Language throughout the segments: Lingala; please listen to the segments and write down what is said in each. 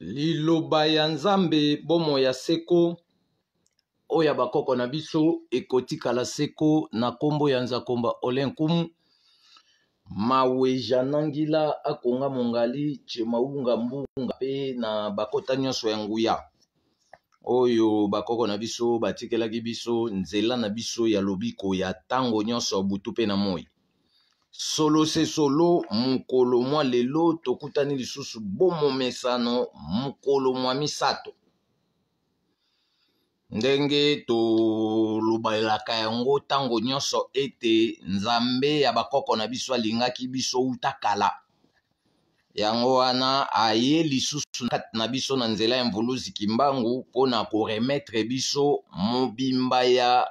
liloba ya nzambe bomoi ya seko oyo ya bakoko na biso ekotikala seko na nkombo ya nzakomba ole nkumu maweja nangila akonga mongali chemaunga mbunga mpe na bakota nyonso ya nguya oyo bakoko na biso batikelaki biso nzela na biso ya lobiko ya ntango nyonso butu mpe na moi solo se solo mokolo mwa lelo tokutani lisusu bomomesano mokolo mwa misato ndenge tolobelaka yango ntango nyonso ete nzambe ya bakoko na biso alingaki biso wuta kala yango wana aye lisusu kati na biso na nzela ya mvuluzi kimbangu mpo na koremetre biso mobimba ya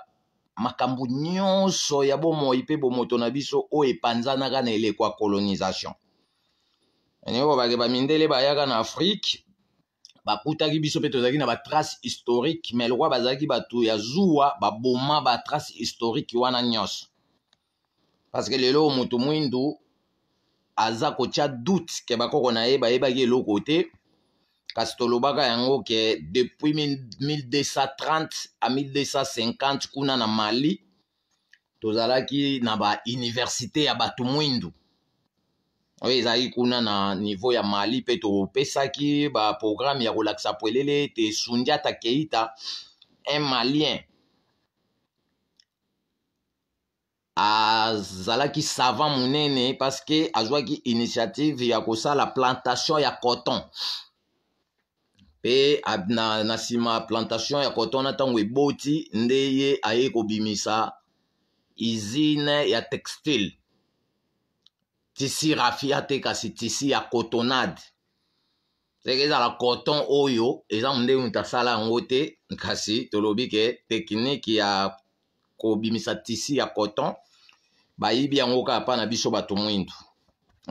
makambo nyonso ya bomoi mpe bomoto na biso oyo epanzanaka na eleko ya colonisation niko bake bamindele bayaka na afrike bakutaki biso mpe tozalaki na batrace historique me lokwa bazalaki bato ya zuwa baboma batrace historique wana nyonso parceke lelo moto mwindu aza kotya doute ke bakoko na ye bayebaki eloko te kasi tolobaka yango ke depuis 1230 a 1250 kuna na mali tozalaki na bauniversité ya bato mwindu oyo ezalaki kuna na niveau ya mali mpe topesaki baprogramme ya kolakisa polele ete sundiata keita un malien azalaki savant monene parce que azwaki initiative ya kosala plantation ya coton mpe na, na nsima plantation ya coton wana ntango eboti nde ye aye kobimisa izine ya textile tisi rafia te kasi tisi ya cotonade seke ezala coton oyo eza mondenge moto asala yango te kasi tolobi ke tekniki ya kobimisa tisi ya coton bayibi yango kaka mpa na biso bato mwindu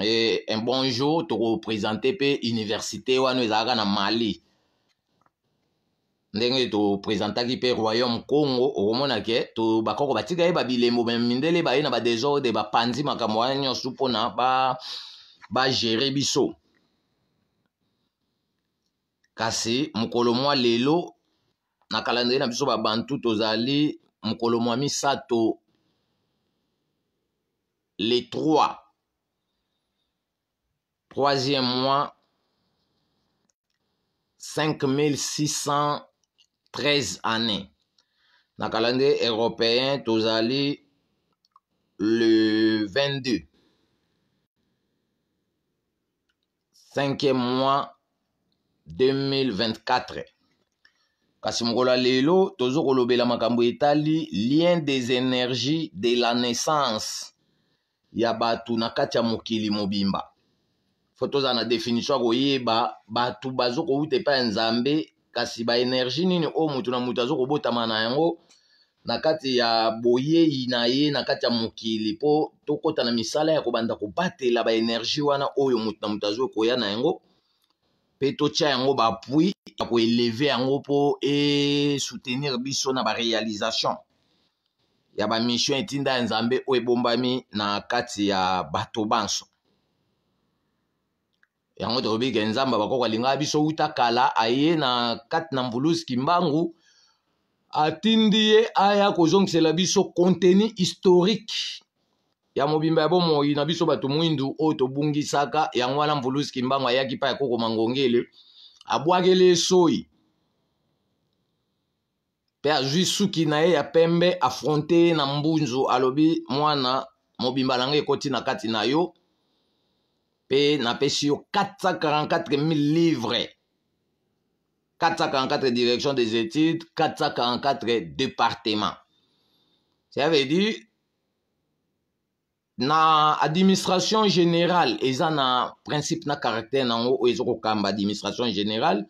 e, un bon jour tokopresente mpe université wana ezalaka na mali ndenge topresentaki mpe royaume congo okomonake to bakoko batika ye babilembo me mindele baye na badesorde bapanzi makambo wana nyonso mpona bagere ba biso kasi mokolo mwa lelo na kalandrie na biso babantu tozali mokolo mwa misato le 3 troisième mois 5600 13 années na calendrier européen tozali le 22 5e mois 2024 kasi mokolo ya lelo tozo kolobela makambo etali lien des énergies de la naissance ya bato na kati ya mokili mobimba fo tozala na définition ya koyeba bato bazo kowuta epai ya nzambe kasi baenergie nini oyo moto na moto azokobotama na yango na kati ya boyei na ye na kati ya mokili mpo tokɔta na misala ya kobanda kobatela baenergie wana oyo moto na moto azokoya na yango mpe totya yango bapui ya koeleve yango mpo esoutenir biso na barealisation ya bamission etinda ya nzambe oyo ebombami na kati ya bato banso yango tokobika nzambe bakoko alingaka biso wuta kala aye na kati na mvulusi kimbangu atindi ye aya kozongisela biso contenu historique ya mobimba ya bomoi na biso bato mwindu oyo tobungisaka yango wana mvulusi kimbangu ayaki mpa ya kokoma ngongele abwakeli esoi mpe azwi suki na ye ya pembe afronte ye na mbunzu alobi mwana mobimba na ngai ekoti na kati na yo mpe napesi yo 444 000 livres 444 directions des études 444 départements ça veut dire na administration générale eza na principe na caractère nango oyo eza kokamba administration générale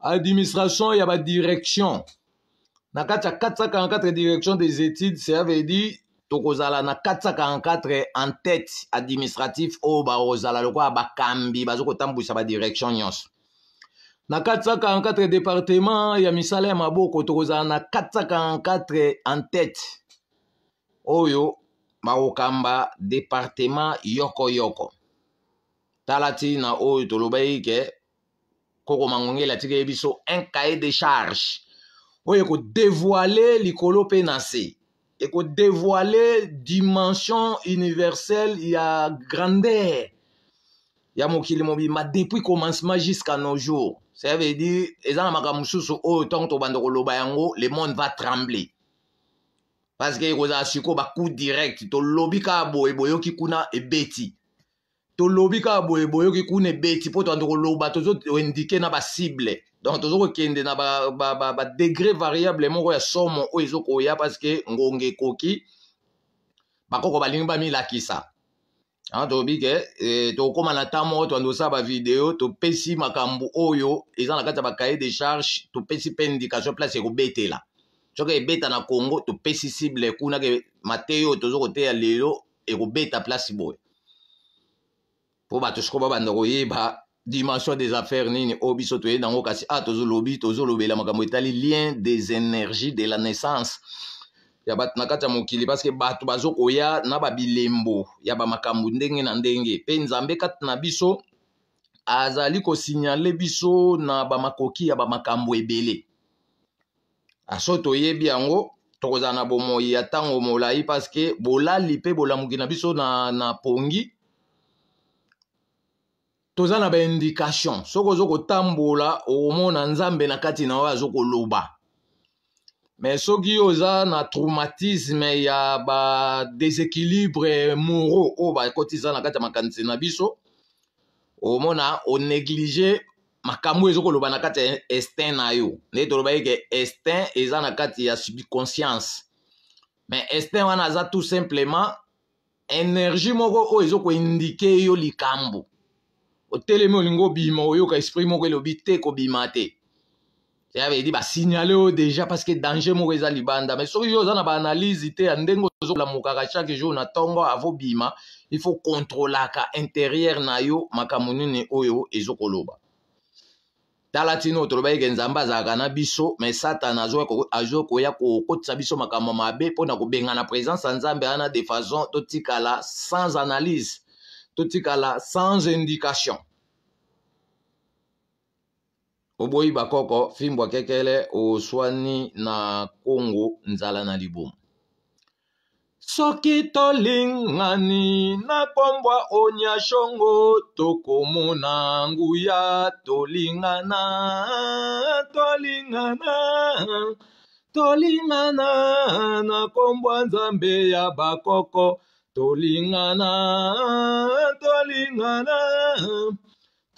administration ya badirection na kati ya 444 direction des études ça veut dire tokozala na 444 en tête administratif oyo bakozala lokola bakambi baza kotambwisa badirection nyonso na 444 département ya misala ya maboko tokozala na 444 en tête oyo bakokamba département yokoyoko tala ntina oyo tolobaki ke koko mangongela tikeli biso un cahier de charge oyo ekodevoile likolo mpe na se et qu'on dévoiler dimension universelle il y a grandeur il y a mokili ma depuis commencement jusqu'à nos jours ça veut dire eza na oh, le monde va trembler parce que ekozala ba coup direct tolobi kaka boyo boyoki kuna ebeti tolobi kaka boyo boyoki kuna ebeti mpo To koloba indike na basible donc tozokokende na badegre variable moko ya somo oyo ezokoya parceke ngonge ekoki bakoko balingi bamilakisa toyebi ke eh, tokóma na ntan moko toandi osala bavideo topesi makambo oyo eza na kati ya bakaye de charge topesi mpe indication place ekobetela soki ebeta na congo topesi cible kuna ke mateyi oyo toza koteya lelo ekobeta place boye mpo bato soko babanda koyeba dimension des affaires nini oyo biso toyei yango kasi a ah, tozolobi tozolobela makambo etali lien des énergies de la naissance ya bato na kati ya mokili parceke bato bazokoya na babilembo ya bamakambo ndenge na ndenge mpe nzambe kati na biso azali kosignale biso na bamakoki ya bamakambo ebele aso toyebi yango tokozala na bomoi ya ntango molai parceke bolali mpe bolamuki na biso na, na pongi toza na baindikation soki ozo kotambola okomona nzambe na kati na oyo azokoloba me soki oza na traumatisme ya badeséquilibre moraux oyo bakotisa na kati ya makanisi na biso omona onéglige makambo ezokoloba na kati ya instin na yo nde tolobaki ke instin eza na kati ya subconscience me instin wana aza tout simplement énergie moko oyo ezokoindike yo likambo otelemi olingi obima oyoka esprit moko elobi te kobima te avedi basignale oyo déjà parceke danger moko eza libanda mais soki yo oza na baanalyse te ya ndenge ozolamukaka chaque jour na ntongo avobima ifo kontrolaka intérieure na yo makambo nini oyo ezokoloba tala ntino oyo toloba eke nzambe azalaka na biso me satana azwi koya kokotisa biso makambo mabe mpona kobengana présence ya nzambe wana de façon totikala sans analyse totikala sans indication oboyi bakoko fimbwa kekele oswani na kongo nzala na libumu soki tolingani na kombwa onyashongo tokomona nguya tolingana tolingana tolingana na kombwa nzambe ya bakoko tolingana tolingana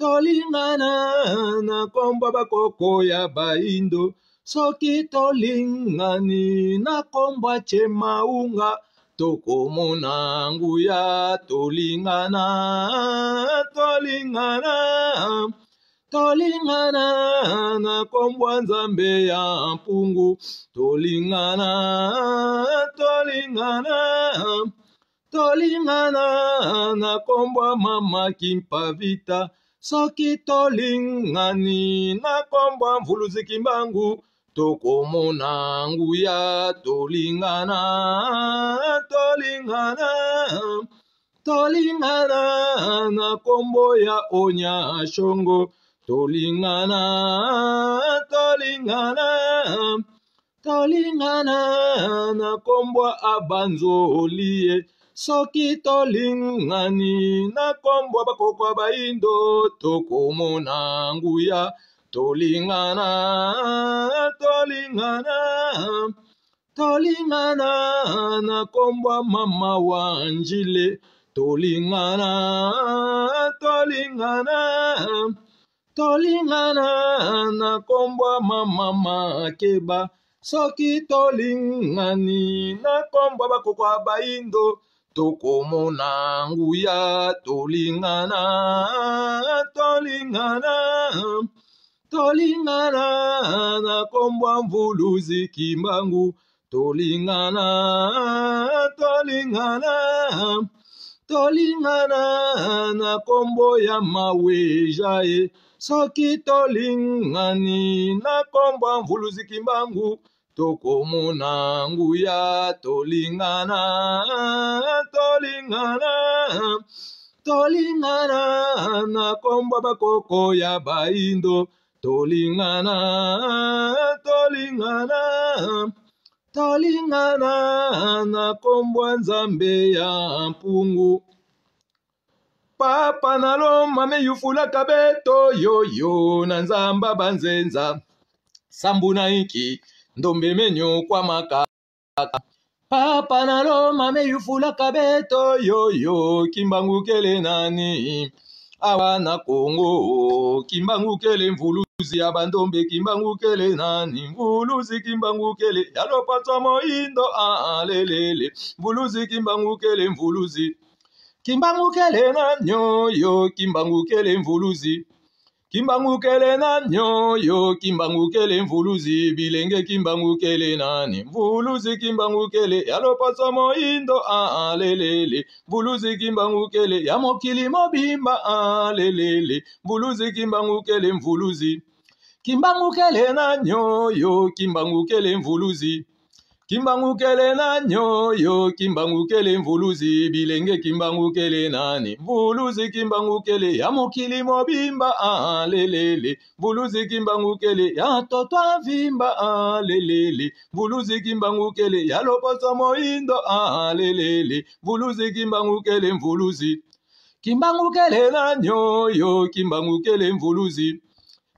tolingana na nkombo bakoko ya baindo soki tolingani na nkombo ace maunga tokomona nguya tolingana tolingana tolingana na nkombo ya nzambe ya mpungu tolingana tolingana tolingana na kombwa mama kimpavita soki tolingani na kombwa mvuluzi kimbangu tokomona nguya tolingana tolingana tolingana na kombo ya onya shongo tolingana tolingana tolingana na kombwa abanzoli ye soki tolingani na nkombo bakokwa baindo tokomona nguya tolingana tolingana tolingana na nkombo mama wa njile tolingana tolingana tolingana na nkombo mama makeba soki tolingani na nkombo bakokwa baindo tokomona nguya tolingana tolingana tolingana na kombwa mvuluzi kimbangu tolingana tolingana tolingana na nkombo ya maweja ye soki tolingani na nkombo ya mvuluzi kimbangu tokomona nguya tolingana tolingana tolingana na kombo bakoko ya baindo tolingana tolingana tolingana na kombwa nzambe ya mpungu papa naloma meyufulaka beto yoyo na nzamba banzenza sambu na iki ndombe menyokwamaka papa naloma meyufulaka beto yoyo kimbangukele nani awa na kongo kimbangukele mvuluzi ya bandombe kimbangukele nani mvuluzi kimbangukele ya lopatwa moyindo aa lelele mvuluzi kimbangukele mvuluzi kimbangukele nanyoyo kimbangukele mvuluzi kimbangukele nani oyo kimbangukele mvuluzi bilenge kimbangukele nani mvuluzi kimbangukele ya loposo moindo alelele mvuluzi kimbangukele ya mokili mobimba alelele mvuluzi kimbangukele mvuluzi kimbangukele nani oyo kimbangukele mvuluzi Ngimbangukele nanyoyo ngimbangukele mvuluzi bilenge ngimbangukele nani mvuluzi ngimbangukele ya mokili mobimba ah, lelele mvuluzi ngimbangukele ya totwa vimba ah, lelele mvuluzi ngimbangukele ya loboso moindo ah, lelele mvuluzi ngimbangukele mvuluzi ngimbangukele nanyoyo ngimbangukele mvuluzi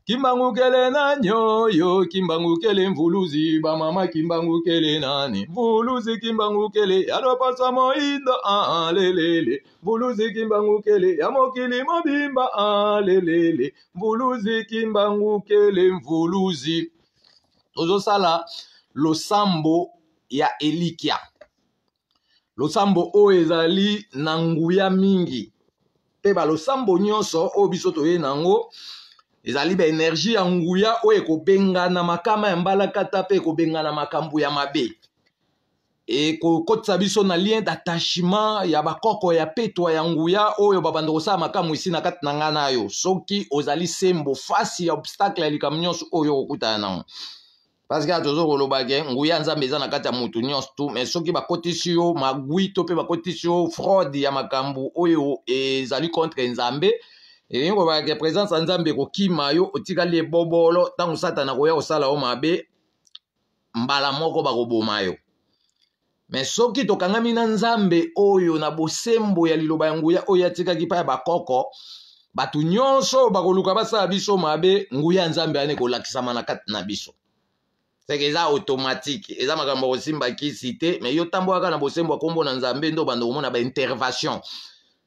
kimbangukele nani oyo kimbangukele mvuluzi bamama kimbangukele nani mvuluzi kimbangukele yalopasa moindo aa lelele mvuluzi kimbangukele ya mokili mobimba aa lelele mvuluzi kimbangukele mvuluzi tozosala losambo ya elikia losambo oyo ezali na nguya mingi mpe balosambo nyonso oyo biso toyei na yango ezali baenergie ya nguya oyo ekobengana makama ya mbalakata mpe ekobengana makambo ya mabe ekokotisa biso na lien d'attachement ya bakoko ya petwa ya nguya oyo babanda kosala makambo esi na kati na ngai na yo soki ozali sembo fasi ya obstacle ya likambo nyonso oyo okokutana nango parceke a tozo koloba ke nguya ya nzambe eza na kati ya motu nyonso tu mais soki bakotisi yo magwi to mpe bakotisi yo fraude ya makambo oyo ezali contre nzambe elingi koloba ke présence ya nzambe ekokima yo otikali ebobolo ntango satana koya kosala yo mabe mbala moko bakoboma yo me soki tokangami na nzambe oyo na bosembo ya liloba ya nguya oyo atikaki mpa ya bakoko bato nyonso oyo bakoluka basala biso mabe nguya ya nzambe wana ekolakisama na kati na biso seke eza automatike eza makambo ya kosimba kisi te me yo tambo kaka na bosembo ya nkombo na nzambe nde obanda komona baintervention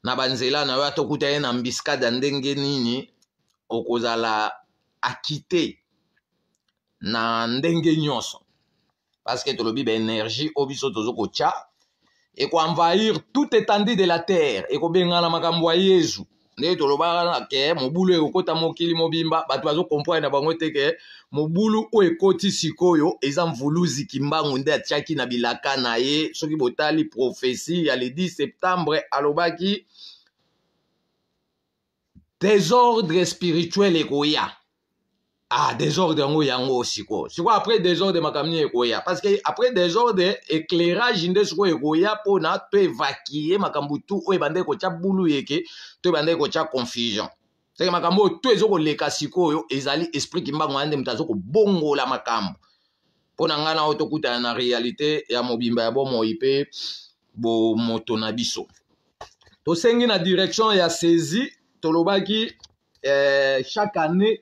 na banzela na yo atokuta ye na mbiskade ya ndenge nini okozala akite na ndenge nyonso parceke tolobi baénergie oyo biso tozo kotya ekoenvahir toute étendue de la terre ekobengana makambo ya yezu nde tolobaka ke mobulu ekokɔta mokili mobimba bato bazokomprane na bango te ke mobulu oyo ekoti sikoyo eza mvuluzi kimbangu nde atiaki na bilaka na ye soki botali profesi ya le 10 septembre alobaki désordre spirituel ekoya ah désordre yango yango sikoyo sikoyo après désordre makambo nini ekoya parce que après désordre éclairage nde sikoyo ekoya mpona to évacue makambo tu oyo ebandaki kotya bulu yeke to ebandaki kotya confusion seke makambo oyo to ezokoleka sikoyo ezali esprit kimbango wana nde moto azokobongola makambo mpo na ngai na oyo tokutana na réalité ya mobimba ya bomoi mpe bomoto na biso tosengi na direction ya saisi tolobaki eh, chaque année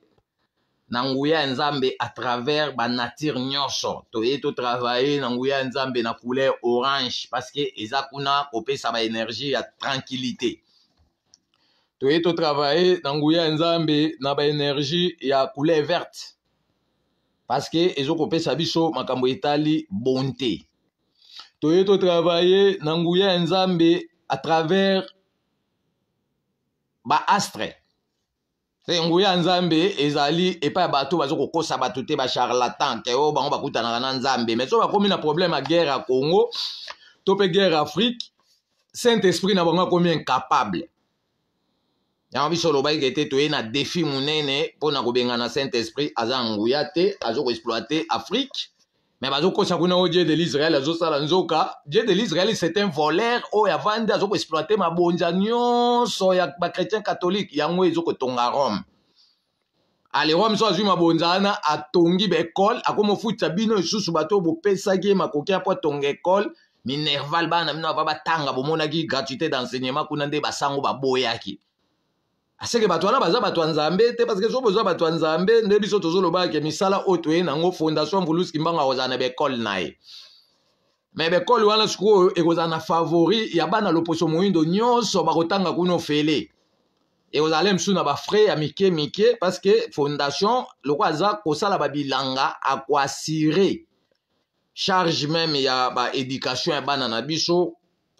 Nanguya nzambe à travers ba nyonso toye totravaille travailler nguya Nangouya nzambe na couleur orange parce que kope sa ma énergie ya tranquillité To totravaille na Nangouya nzambe na ba énergie ya couleur verte parce que ezokopesa biso makambo etali bonté To totravaille na Nangouya nzambe à travers ba astre. nguya ya nzambe ezali epai ya bato baza kokosa bato te bacharlatan ke oyo oh, bango bakutanaka na nzambe mai so bakomi na problème ya guerre ya congo to mpe guerre afrique saint esprit na bango akomi incapable yango biso olobaki ete toye na défi monene mpona kobengana saint esprit aza nguya te aza koexploite afrique me bazokosa kuna oyo dieu de l'israel azosala nzoka dieu de l'israel c'est un voleur oyo avandi azokoexploite mabonza nyonso ya bakretien katholike yango ezokotonga rome ale rome so azwi mabonza wana atongi baekole akomofutisa bino lisusu bato oyo bopesaki ye makoki apo atonga ekole minerval bana bino ava batanga bomonaki gratuité d'enseignement kuna nde basango baboyaki aseke bato wana baza bato ya nzambe te parceke so bozwa bato ya nzambe nde biso tozolobaka misala oyo toyei nango fondation mbuluski mbango akozala na baekole na ye me baekole wana sikoyo ekozala na favori ya bana loposo moyindo nyonso bakotanga kuna ofele ekozala mosusu na bafrais ya mike mike parceke fondation lokola aza kosala babilanga akoasire charge meme ya baéducation ya bana na biso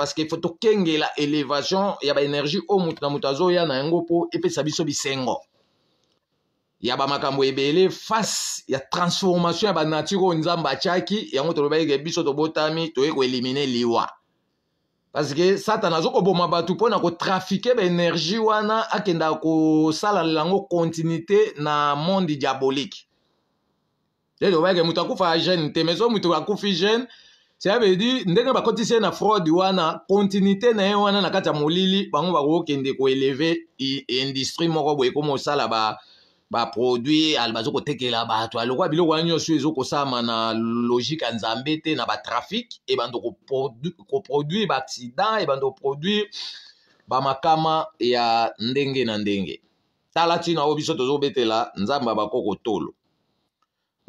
parceke foto tokengela elevation ya baenergie oyo oh, motu na moto azoya na yango mpo epesa biso bisengo ya bamakambo ebele face ya transformation ya banature oyo nzambe atiaki yango tolobaki ke biso tobotami toye koelimine liwa parceke satana azokoboma bato mpo na kotrafike baenergie wana akendaka kosalela yango continuité na monde diabolique te tobaki ke moto akufa jeune te meso moto akufi jeune cɛya be di ndenge bakɔtisi ye na fraude wana kontinité na ye wana na kati ya molili bango bakokende koeleve industrie moko boye komi osala ba baproduit ali baza kotekela bato alokwa biloko wana nyonso ezokosalama na logike ya nzambe te na batrafike ebando koproduire baaccident ebando koproduire bamakama ya ndenge na ndenge tala ntina oyo biso tozobetela nzambe abakoko tolo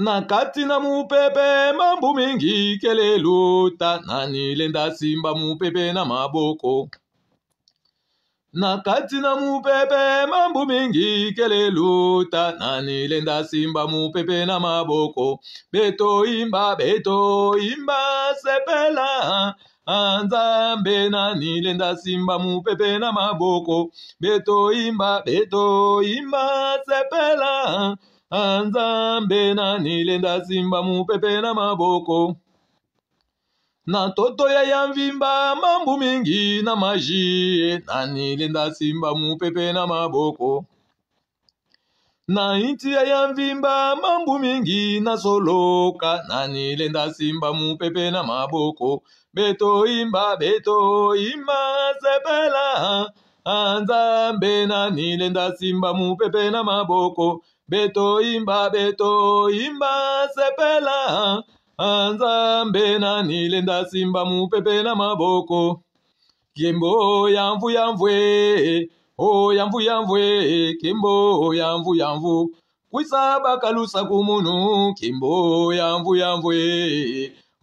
na kati na mupepe mambu mingi keleluta nanilenda simba mupepe na maboko na kati na mupepe mambu mingi keleluta nanilenda simba mupepe na maboko betoimba betoimba sepela anzambe nanilenda simba mupepe na maboko betoimba betoimba sepela anzambe nanilenda simba mupepe na maboko na totoya ya mvimba mambu mingi na maji nanilenda simba mupepe na maboko na intia ya mvimba mambu mingi nasoloka nanilenda simba mupepe na maboko betoimba betoimba sepela anzambe nani lenda simba mupepe na maboko betoyimba betoyimba sepela anzambe nani lenda simba mupepe na maboko kimbo yamvu yamvue o yamvu yamvue kimbo yamvu yamvu kwisa bakalusa kumunu kimbo yamvu yamvue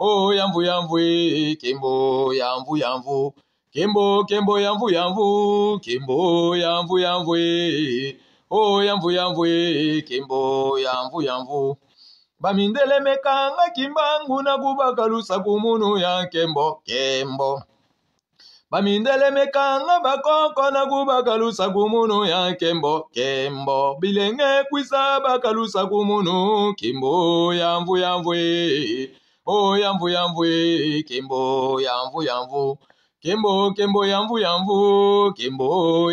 o yamvu yamvue kimbo yamvu yamvu, yamvu. Kembo kembo yamvu yamvu kembo yamvu yamvu oh yamvu yamvu kembo yamvu yamvu bamindele mekanga kimbangu na kubaka lusaku munu ya kembo kembo bamindele mekanga bakoko na kubaka lusaku munu ya kembo kembo bilenge kwisa baka lusaku munu kembo yamvu yamvu oh yamvu yamvu kembo yamvu yamvu Kembo kembo yamvu yamvu kembo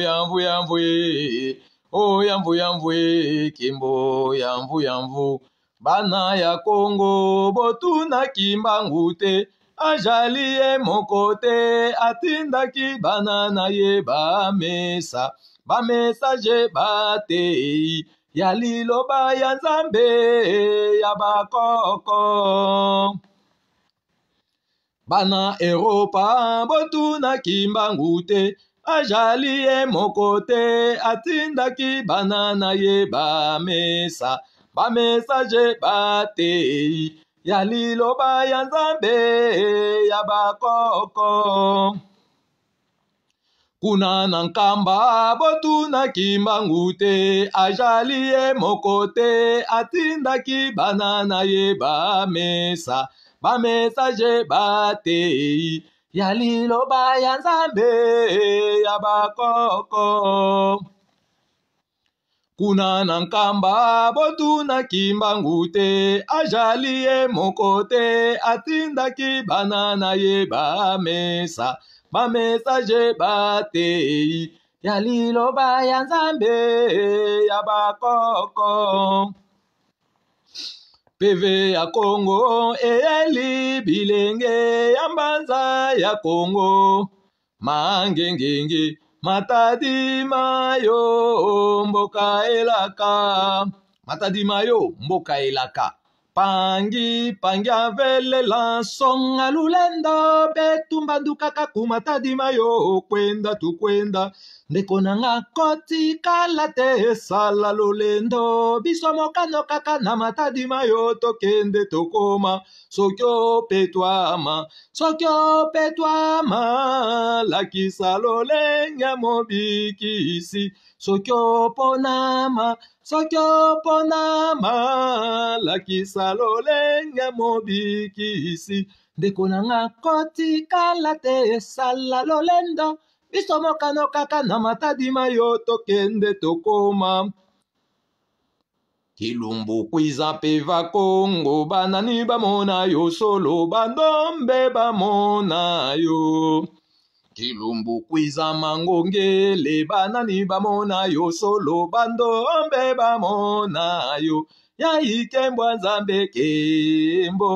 yamvu yamvu oh yamvu yamvu kembo yamvu yamvu bana ya Kongo botunaki mbangu te azali ye moko te atindaki bana na ye bamesa bamesage batei ya liloba ya nzambe ya bakoko bana eropa botunaki mbangu te azali ye moko te atindaki bana na ye bamesa bamesage batei ya liloba ya nzambe ya bakoko kuna na nkamba botunaki mbangu te azali ye moko te atindaki bana na ye bamesa bamesaje bateyi ya liloba ya nzambe ya bakoko kuna na nkamba botunaki mbangu te azali ye moko te atindaki bana na ye bamesa bamesaje bateyi ya liloba ya nzambe ya bakoko peve ya kongo eyeli bilenge ya mbanza ya kongo mangengenge matadima yo mboka elaka matadima yo mboka elaka pangi pangi avelela nsonga lulendo betumba ndukaka kumatadima yo kwenda tukwenda ndeko na nga kotikala te esala lolendo biso mokano kaka na matadima yo tokende tokoma soki opetwama soki opetwama lakisa lolenge mobikisi soki oponama soki oponama lakisa lolenge mobikisi ndeko na nga kotikala te esala lolendo biso mokano kaka na matadima yo tokende tokóma kilumbuku iza mpe vakongo banani bamona yo solo bandombe bamona yo kilumbuku iza mangongele banani bamona yo solo bandombe bamona yo ya ikembwa nzambe kembo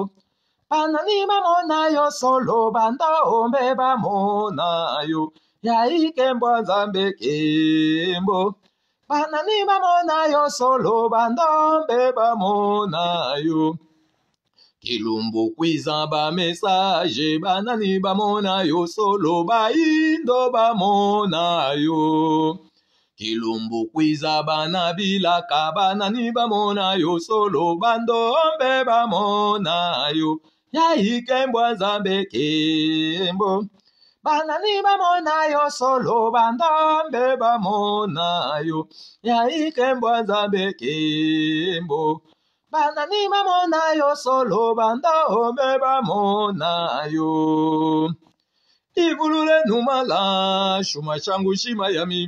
banani bamona yo solo bandombe bamona yo ya ikembwa nzambe kembo banani bamona yo solo bandombe bamona yo kilumbu kwiza bamesage banani bamona yo solo bayindo bamona yo kilumbu kwiza bana bilaka banani bamona yo solo bandombe bamona yo ya ikembwa nzambe kembo banani bamona yo solo banzambe bamona yo ya ikembwa nzambe kembo banani bamona yo solo banzambe bamona yo ibulu lenu mala shuma shangu shima yami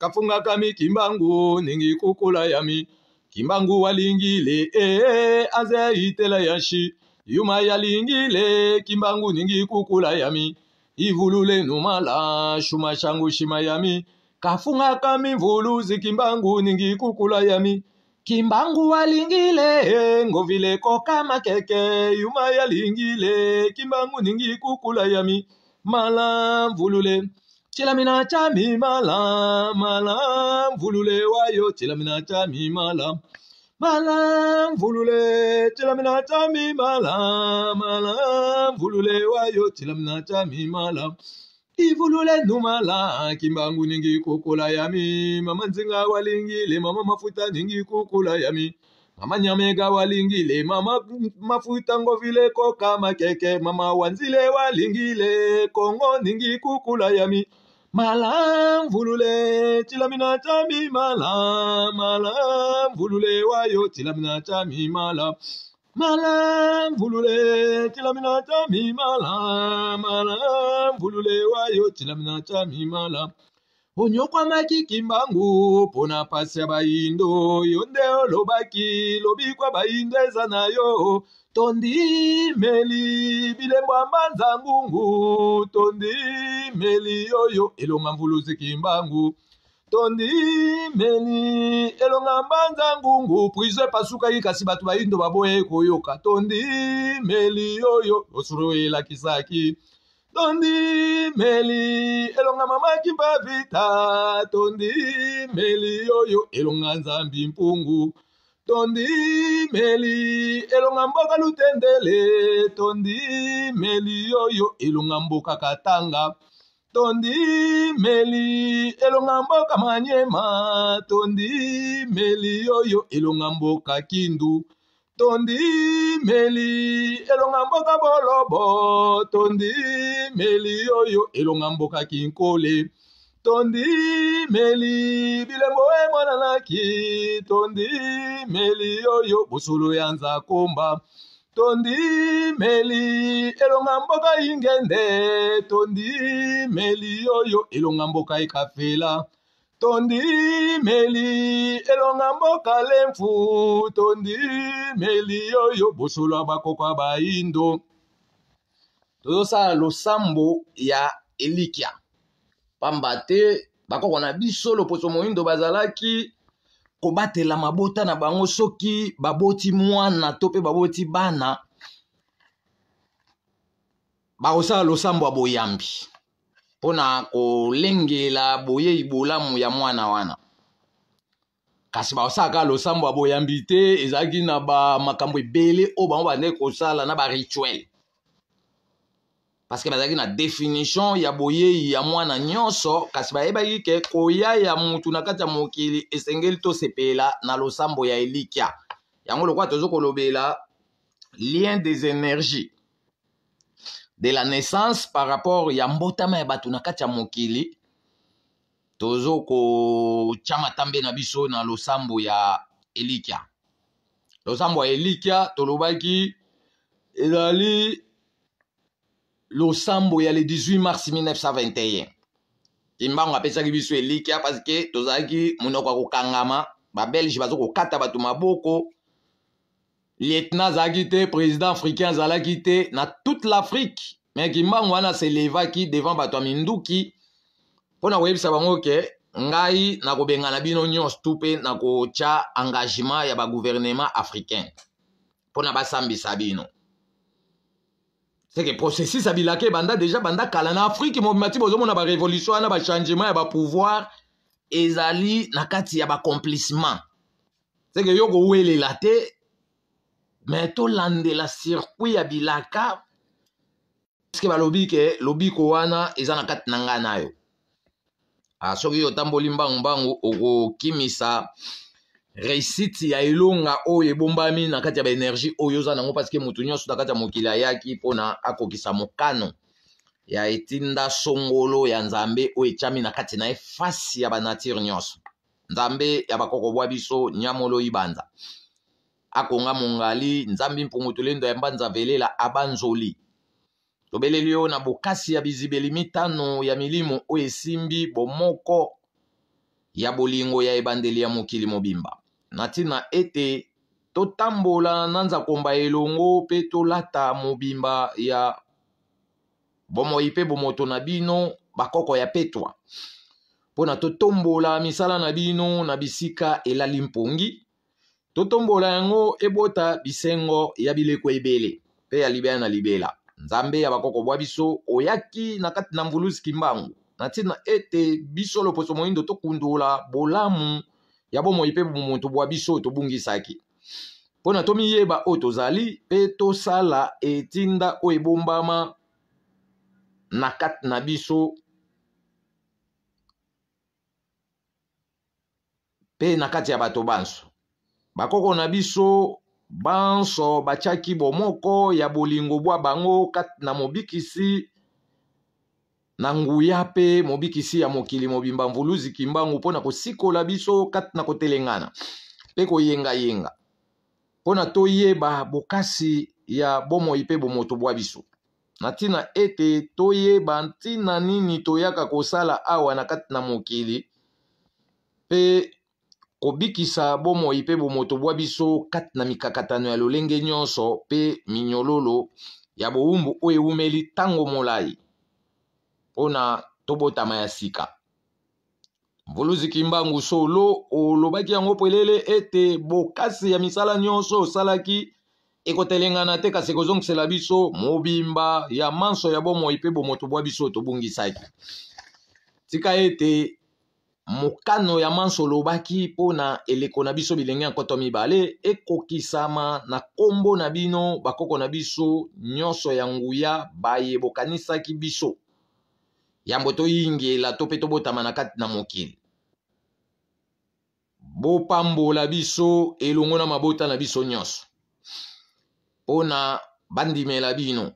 kafunga kami kimbangu ningi kukula yami kimbangu walingile ee eh, aze itela yashi yuma yalingile kimbangu ningi kukula yami ivululenuma la shuma shangu shima yami kafungaka mimvuluzi kimbangu ningi kukula yami kimbangu walingile ngovile kokama keke yuma yalingile kimbangu ningi kukula yami mala mvulule chilamina chami mala mala mvulule wayo chilamina chami mala malam vulule tilamina tami malam malam vulule wayo tilamina tami malam ivulule numala kimbangu ningi kukula yami mama nzinga walingile mama mafuta ningi kukula yami mama nyamega walingile mama mafuta ngovile koka makeke mama wanzile walingile kongo ningi kukula yami malam vulule tilami na tami malam malam vulule wayo tilami na tami malam malam vulule tilami na tami malam malam vulule wayo tilami na tami malam onyokwamaki kimbangu mpo na pasi ya bayindo yo nde olobaki lobi kwa bayindo eza na yo tondimeli bilembo ya mbanzangungu tondimeli oyo elonga mvuluziki mbangu tondimeli elonga mbanza ngungu prizo epasukaki kasi bato bayindo baboye koyoka tondimeli oyo osolo elakisaki tondimeli elonga mamaki mpa vita tondimeli oyo elonga nzambi mpungu tondimeli elonga mboka lutendele tondimeli oyo elonga mboka katanga tondimeli elonga mboka manyema tondimeli oyo elonga mboka kindu tondimeli elonga mboka bolobo tondimeli oyo elonga mboka kinkole tondimeli bilembo emonanaki tondimeli oyo bosolo ya nzakomba tondimeli elonga mboka ingende tondimeli oyo elonga mboka ekafela tondimeli elonga mboka lemfu tondimeli oyo bosolo ya bakoko ya baindo tozosala losambo ya elikia pamba te bakoko na biso loposo moyindo bazalaki kobatela mabota na bango soki baboti mwana to mpe baboti bana bakosala losambo ya boyambi mpona kolengela boyei bolamu ya mwana wana kasi basalaka losambo ya boyambi te ezalaki na bamakambo ebele oyo bango bandeki kosala na barituele Parce que na définition ya boyei ya mwana nyonso kasi bayebaki ke koya ya mtu na kati mokili esengeli sepela na losambo ya elikia. yango lokwa tozo kolobela lien des énergies de la naissance par rapport ya mbotama ya bato na kati ya mokili tozo tchama tambe na biso na losambo ya elikia losambo ya elikia tolobaki ezali losambo ya le 18 mars 1921 imbango apesaki biso elikya parceke tozalaki monoko ya kokangama babelge baza kokata bato maboko lieutenant azalaki te président africain azalaki te na toute l'afrique me kimbango wana selevaki devant bato ya minduki mpona koyebisa bango ke ngai nakobengana bino nyonso tu mpe nakotya engagement ya bagouvernement africain mpona basambisa bino c'est que processus abilaka ebanda déjà banda kala na afrike mobima ti bozomona barévolution wana bachangement ya bapouvoir ezali na kati ya bacomplissement c'est que yo kowelela te me tolandela circuit ya bilaka parceke balobi ke lobiko wana eza na kati na ngai na yo ah, soki yo otamboli mbangumbangu okokimisa réussite ya elonga oyo ebombami na kati ya baénergie oyo oza nango parceke moto nyonso na kati ya mokili ayaki mpona akokisa mokano ya etinda songolo ya nzambe oyo etiami na kati na ye fasi ya banature nyonso nzambe ya bakokobwa biso nyamolo ibanza akonga mongali nzambi mpungutulendo ya mbanza velela abanzoli tobeleli yo na bokasi ya bizibeli mitano ya milimo oyo esimbi bomoko ya bolingo ya ebandeli ya mokili mobimba na ntina ete totambola na nzakomba elongo mpe tolata mobimba ya bomoi mpe bomoto na bino bakoko ya petwa mpo na totombola misala na bino na bisika elali mpongi totombola yango ebota bisengo ya bileko ebele mpe ya libela na libela nzambe ya bakoko bwa biso oyaki na kati na mvulusi kimbangu na ntina ete biso loposo moindo tokundola bolamu ya bomoi mpe bomoi tobwa biso oyo tobungisaki mpona tomiyeba oyo tozali mpe tosala etinda oyo ebombama na kati na biso mpe na kati ya bato banso bakoko na biso banso batiaki bomoko ya bolingo bwa bango kati na mobikisi na nguya mpe mobikisi ya mokili mobimba mvuluzi kimbangu mpo na kosikola biso kati na kotelengana mpe koyengayenga mpo na toyeba bokasi ya bomoi mpe bomoto bwa biso na ntina ete toyeba ntina nini toyaka kosala awa na kati na mokili mpe kobikisa bomoi mpe bomoto bwa biso kati na mikakatano ya lolenge nyonso mpe minyololo ya bowumbu oyo ewumeli ntango molai mpona tobotama ya sika mvuluzi kimbangu solo olobaki yango polele ete bokasi ya misala nyonso osalaki ekotelengana te kasi ekozongisela biso mobimba ya manso ya bomoi mpe bomoto bwa biso tobungisaki tika ete mokano ya manso olobaki mpona eleko na biso bilenge ya nkoto mibale ekokisama na nkombo na bino bakoko na biso nyonso ya nguya bayebokanisaki biso yambo toyingela to mpe tobotama na kati na mokili bopambola biso elongo na mabota na biso nyonso mpona bandimela bino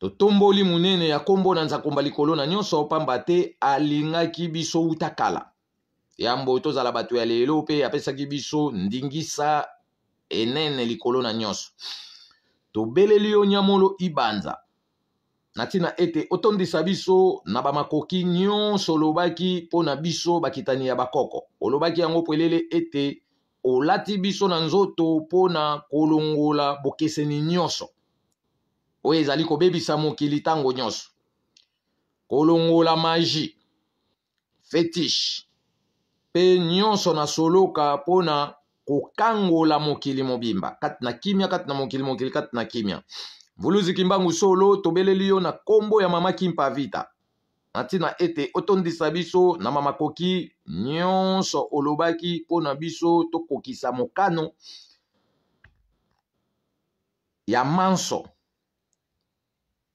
totomboli monene ya nkombo na nzakomba likolo na nyonso pamba te alingaki biso wuta kala yambo tozala bato ya lelo mpe apesaki biso ndingisa enene likolo na nyonso tobeleli yo nyamolo ibanza na ntina ete otondisa biso na bamakoki nyonso olobaki mpo na biso bakitani ya bakoko olobaki yango polele ete olati biso na nzoto mpo na kolongola bokeseni nyonso oyo ezali kobebisa mokili ntango nyonso kolongola magi fetishe mpe nyonso na soloka mpo na kokangola mokili mobimba kati na kimia kati na mokili mokili kati na kimia vuluzi kimbangu solo tobeleli yo na nkombo ya mama kimpa vita na ntina ete otondisa biso na mamakoki nyonso olobaki mpo na biso tokokisa mokano ya manso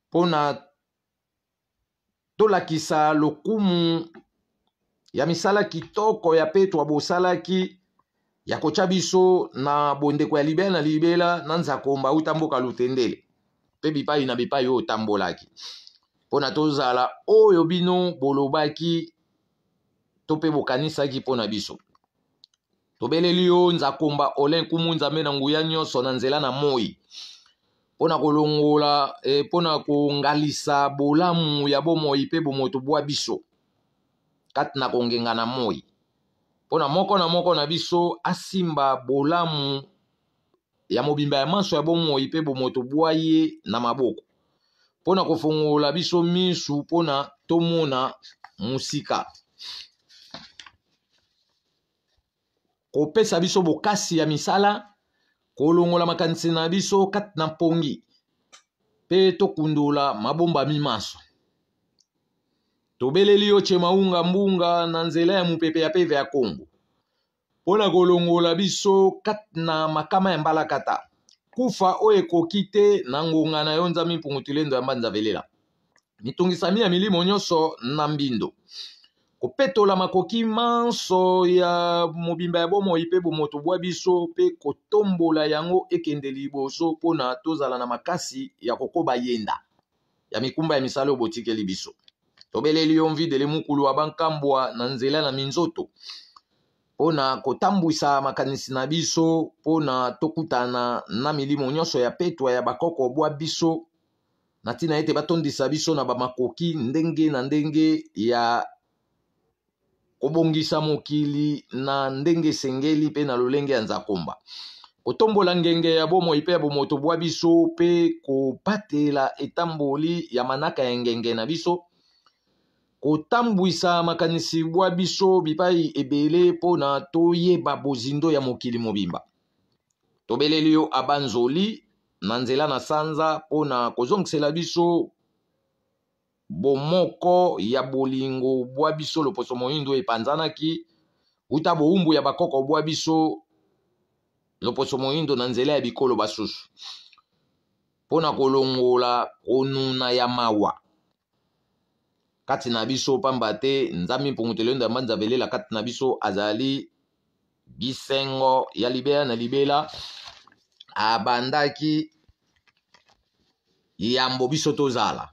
mpo na tolakisa lokumu ya misala kitoko ya petro bosalaki ya kotya biso na bondeko ya libela na libela na nzakomba uta mboka lutendele mpe bipai na bipai oyo otambolaki mpona tozala oyo bino bolobaki to mpe bokanisaki mpona biso tobeleli yo nzakomba olin kumu nzambe na nguya nyonso na nzela na moi mpona kolongola eh, mpona e, kongalisa bolamu ya bomoi mpe bomoto bwa biso kati na kongenga na moi mpona moko na moko na biso asimba bolamu ya mobimba ya maso ya bomoi mpe bomo tobwa ye na maboko mpo na kofongola biso misu mpo na tomona mosika kopesa biso bokasi ya misala kolongola makanisi na biso kati na mpongi mpe tokundola mabombami maso tobeleli yo che maunga mbunga na nzela ya mopepe ya peve ya kongo mpona kolongola biso kati na makama ya mbalakata kufa oyo ekoki te na ngonga na yo nzambe mpungutulendo ya mbanzavelela mitungisami ya milimo nyonso na mbindo kopetola makoki manso ya mobimba ya bomoi mpe bomoto bwa biso mpe kotombola yango ekende liboso mpona tozala na makasi ya kokoba yenda ya mikumba ya misala oyo botikeli biso tobeleli yo mvidele mokulu ya bankambwa na nzela na minzoto mpona kotambwisa makanisi na biso mpona tokutana na milimo nyonso ya petwa ya bakoko bwa biso na ntina ete batondisa biso na bamakoki ndenge na ndenge ya kobongisa mokili na ndenge esengeli mpe na lolenge ya nzakomba kotombola ngenge ya bomoi mpe ya bomoto bwa biso mpe kobatela etamboli ya manaka ya ngenge na biso kotambwisa makanisi bwa biso bipai ebele mpona toyeba bozindo ya mokili mobimba tobeleli yo abanzoli na nzela na sanza mpona kozongisela biso bomoko ya bolingo bwa biso loposo moindo epanzanaki uta bowumbu ya bakoko bwa biso loposo moindo na nzela ya bikolo basusu mpona kolongola konuna ya mawa kati na biso pamba te nzambe mpungutelo yondo ya manzabelela kati na biso azali bisengo ya libela na libela abandaki yambo biso tozala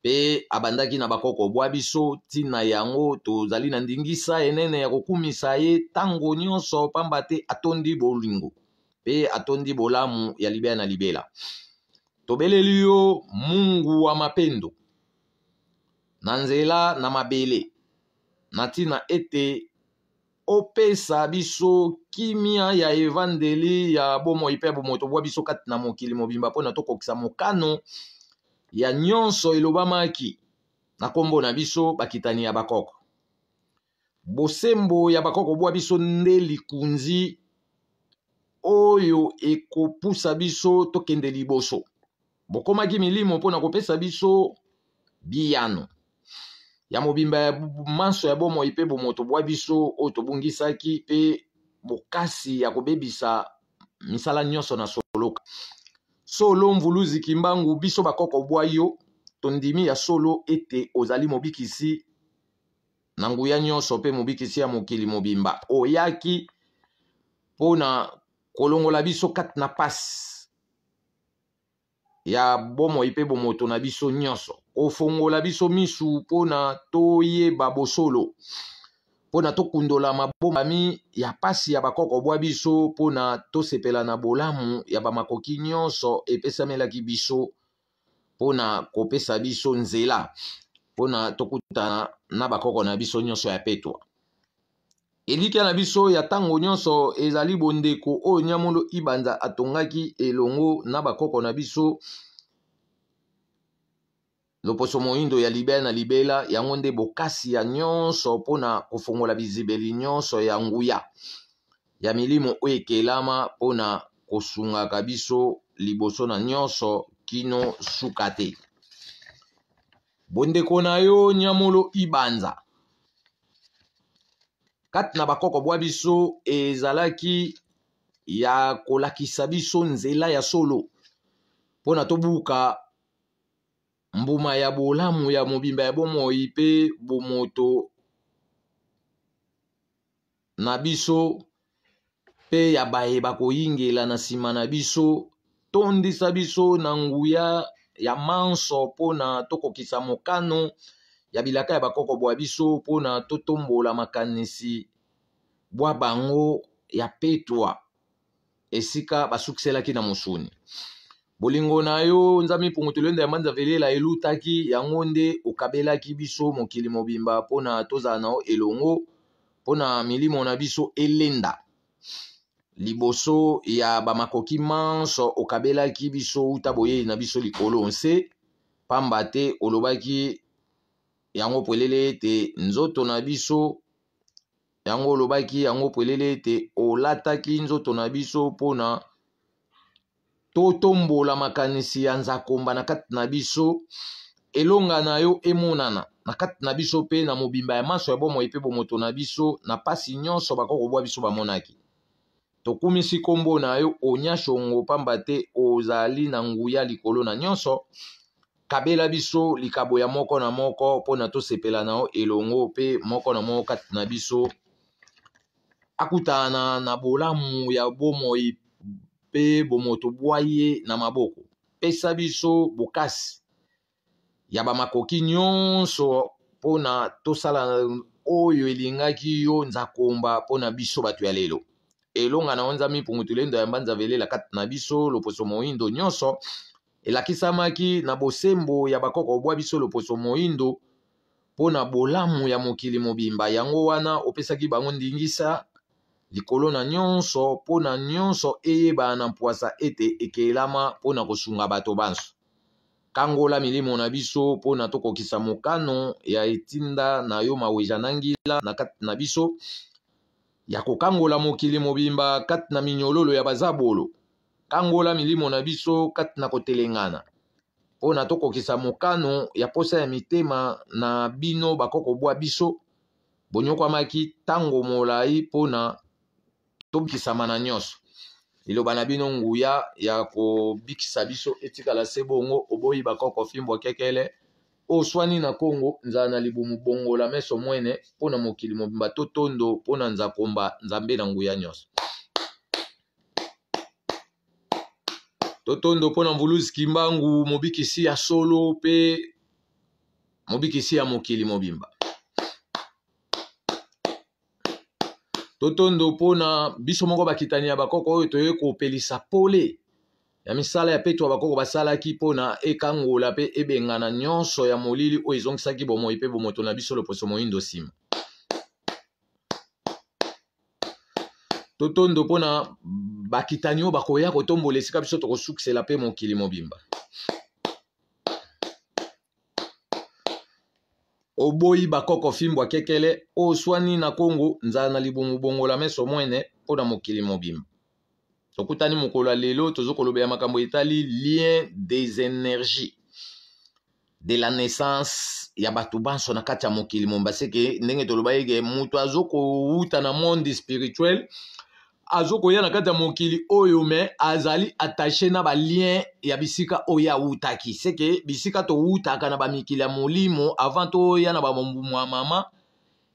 mpe abandaki na bakoko bwa biso ntina yango tozali na ndingisa enene ya kokumisa ye ntango nyonso pamba te atondi bolingo mpe atondi bolamu ya libela na libela tobeleli yo mungu wa mapendo na nzela na mabele na ntina ete opesa biso kimia ya evandeli ya bomoi mpe ya bomoi tobwa biso kati na mokili mobimba mpona tokokisa mokano ya nyonso elobamaki na nkombo na biso bakitani ya bakoko bosembo ya bakoko bwa biso nde likunzi oyo ekopusa biso tokende liboso bokomaki milimo mpona kopesa biso biyano ya mobimba ya manso ya bomoi mpe bomoto bwa biso oyo tobungisaki mpe bokasi ya kobebisa misala nyonso na soloka solo mvuluzi kimbangu biso bakoko bwa yo tondimi ya solo ete ozali mobikisi na nguya nyonso mpe mobikisi ya mokili mobimba oyaki mpo na kolongola biso kati na pasi ya bomoi mpe bomoto na biso nyonso kofongola biso misu mpona toyeba bosolo mpona tokundola mabombami ya pasi ya bakoko bwa biso mpona tosepela na bolamu ya bamakoki nyonso epesamelaki biso mpona kopesa biso nzela mpona tokutana na bakoko na biso nyonso ya petwa elikya na biso ya ntango nyonso ezali bondeko oyo nyamundo ibanza atongaki elongo na bakoko na biso loposo moyindo ya libela na libela yango nde bokasi ya nyonso mpona kofongola bizibeli nyonso ya nguya ya milimo oyo ekelama mpona kosungaka biso liboso na nyonso kino suka te bondeko na yo nyamolo ibanza kati na bakokobwa biso ezalaki ya kolakisa biso nzela ya solo mpona tobuka mbuma ya bolamu ya mobimba ya bomoi mpe bomoto na biso mpe ya bayeba koyingela na nsima na biso tondisa biso na nguya ya manso mpona tokokisa mokano ya bilaka ya bakoko bwa biso mpona totombola makanisi bwa bango ya petwa esika basukiselaki na mosuni bolingo na yo nzambe mpungutelo enda ya manzavelela elutaki yango nde okabelaki biso mokili mobimba mpona tozala na yo elongo mpona milimo na biso elenda liboso ya bamakoki manso okabelaki biso uta boyei na biso likolo nse pamba te olobaki yango polele ete nzoto na biso yango olobaki yango polele ete olataki nzoto na biso mpona totombola makanisi ya nzakomba na kati na biso elonga na yo emonana na kati na biso mpe na mobimba ya maso ya bomoi mpe bomoto na biso na mpasi nyonso bako kobwa biso bamonaki tokumisi nkombo na yo onya shongo pamba te ozali na nguya likolo na nyonso kabela biso likabo ya moko na moko mpona tosepela na yo elongo mpe moko na moko kati na biso akutana na bolamu ya bomoi mpe bomoto bwa ye na maboko pesa biso bokasi ya bamakoki nyonso mpona tosala oyo elingaki yo nzakomba mpona biso bato ya lelo elonga na yo nzambe mipungutulendo ya mbanzavele la kati na biso loposo moyindo nyonso elakisamaki na bosembo ya bakoko obwa biso loposo moindo mpo na bolamu ya mokili mobimba yango wana opesaki bango ndingisa likolo na nyonso mpo na nyonso eyebana na mpwasa ete ekelama mpo na kosunga bato banso kangola milimo na biso mpo na tokokisa mokano ya etinda na yo maweja na ngila na kati na biso ya kokangola mokili mobimba kati na minyololo ya bazabolo kangola milimo na biso kati na kotelengana mpo na tokokisa mokano ya posa ya mitema na bino bakokobwa biso bonyokwamaki ntango molai mpona tobikisama na nyonso liloba na bino nguya ya kobikisa biso etikala se bongo oboyi bakoko fimbwa kekele oswani na kongo nzala na libumu bongola meso mwene mpo na mokili mobimba totondo mpo na nzakomba nzambe na nguya nyonso totondo mpo na mvuluzi kimbangu mobikisi ya solo mpe mobikisi ya mokili mobimba totondo mpona biso moko bakitani ya bakoko oyo toye kopelisa pole ya misala ya peto ya bakoko basalaki mpona ekangola mpe ebengana nyonso ya molili oyo ezongisaki bomoi mpe bomoto na biso loposo moyindo nsima totondo mpona bakitani oyo bakoya kotombola esika biso tokosukisela mpe mokili mobimba oboyi bakoko fimbwa kekele oswani na kongo nzala na libumu bongola meso mwene mpona mokili mobimba tokutani mokolo ya lelo tozokolobela makambo etali lien des énergies de la naissance ya bato banso na kati ya mokili mobimba seke ndenge tolobaki ke moto azokowuta na monde spirituel azokoya na kati ya mokili oyo me azali attache na balien ya bisika oyo awutaki seke bisika towutaka na bamikili ya molimo avant toya na bamambumu ya mama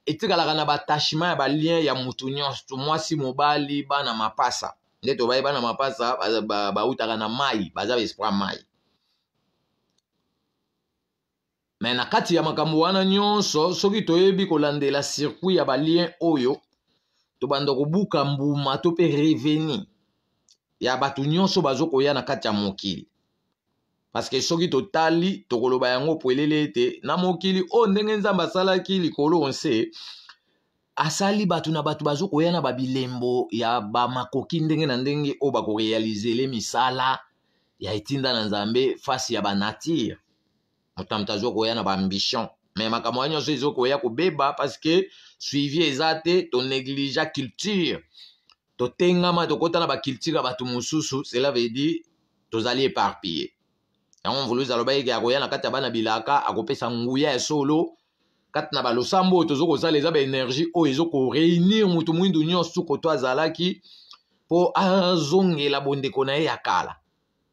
etikalaka na batachement ya balien ya motu nyonso mwasi mobali bana mapasa nde tobai bana mapasa bautaka na mai baza baesprit mai me na kati ya makambo wana nyonso soki toyebi kolandela circuit ya balien oyo tobanda kobuka mbuma to mpe reveni ya bato nyonso bazokoya na kati ya mokili parceke soki totali tokoloba yango polele ete na mokili oyo ndenge nzambe asalaki likolo nse asali bato na bato bazokoya na babilembo ya bamakoki ndenge na ndenge oyo bakorealizele misala ya etinda na nzambe fasi ya banatire moto na moto azokoya na baambition me makambo ya nyonso ezokoya kobeba parceke suivi eza te tonéglige culture totengama tokɔta na baculture ya bato mosusu cela veut dire tozali éparpillé yango mvuluzi alobaki akoya na kati ya bana bilaka akopesa nguya ya solo kati na balosambo oyo toza kozala eza baénergie oyo ezokoreunir motu mwindu nyonso suko to azalaki mpo azongela bondeko na ye ya kala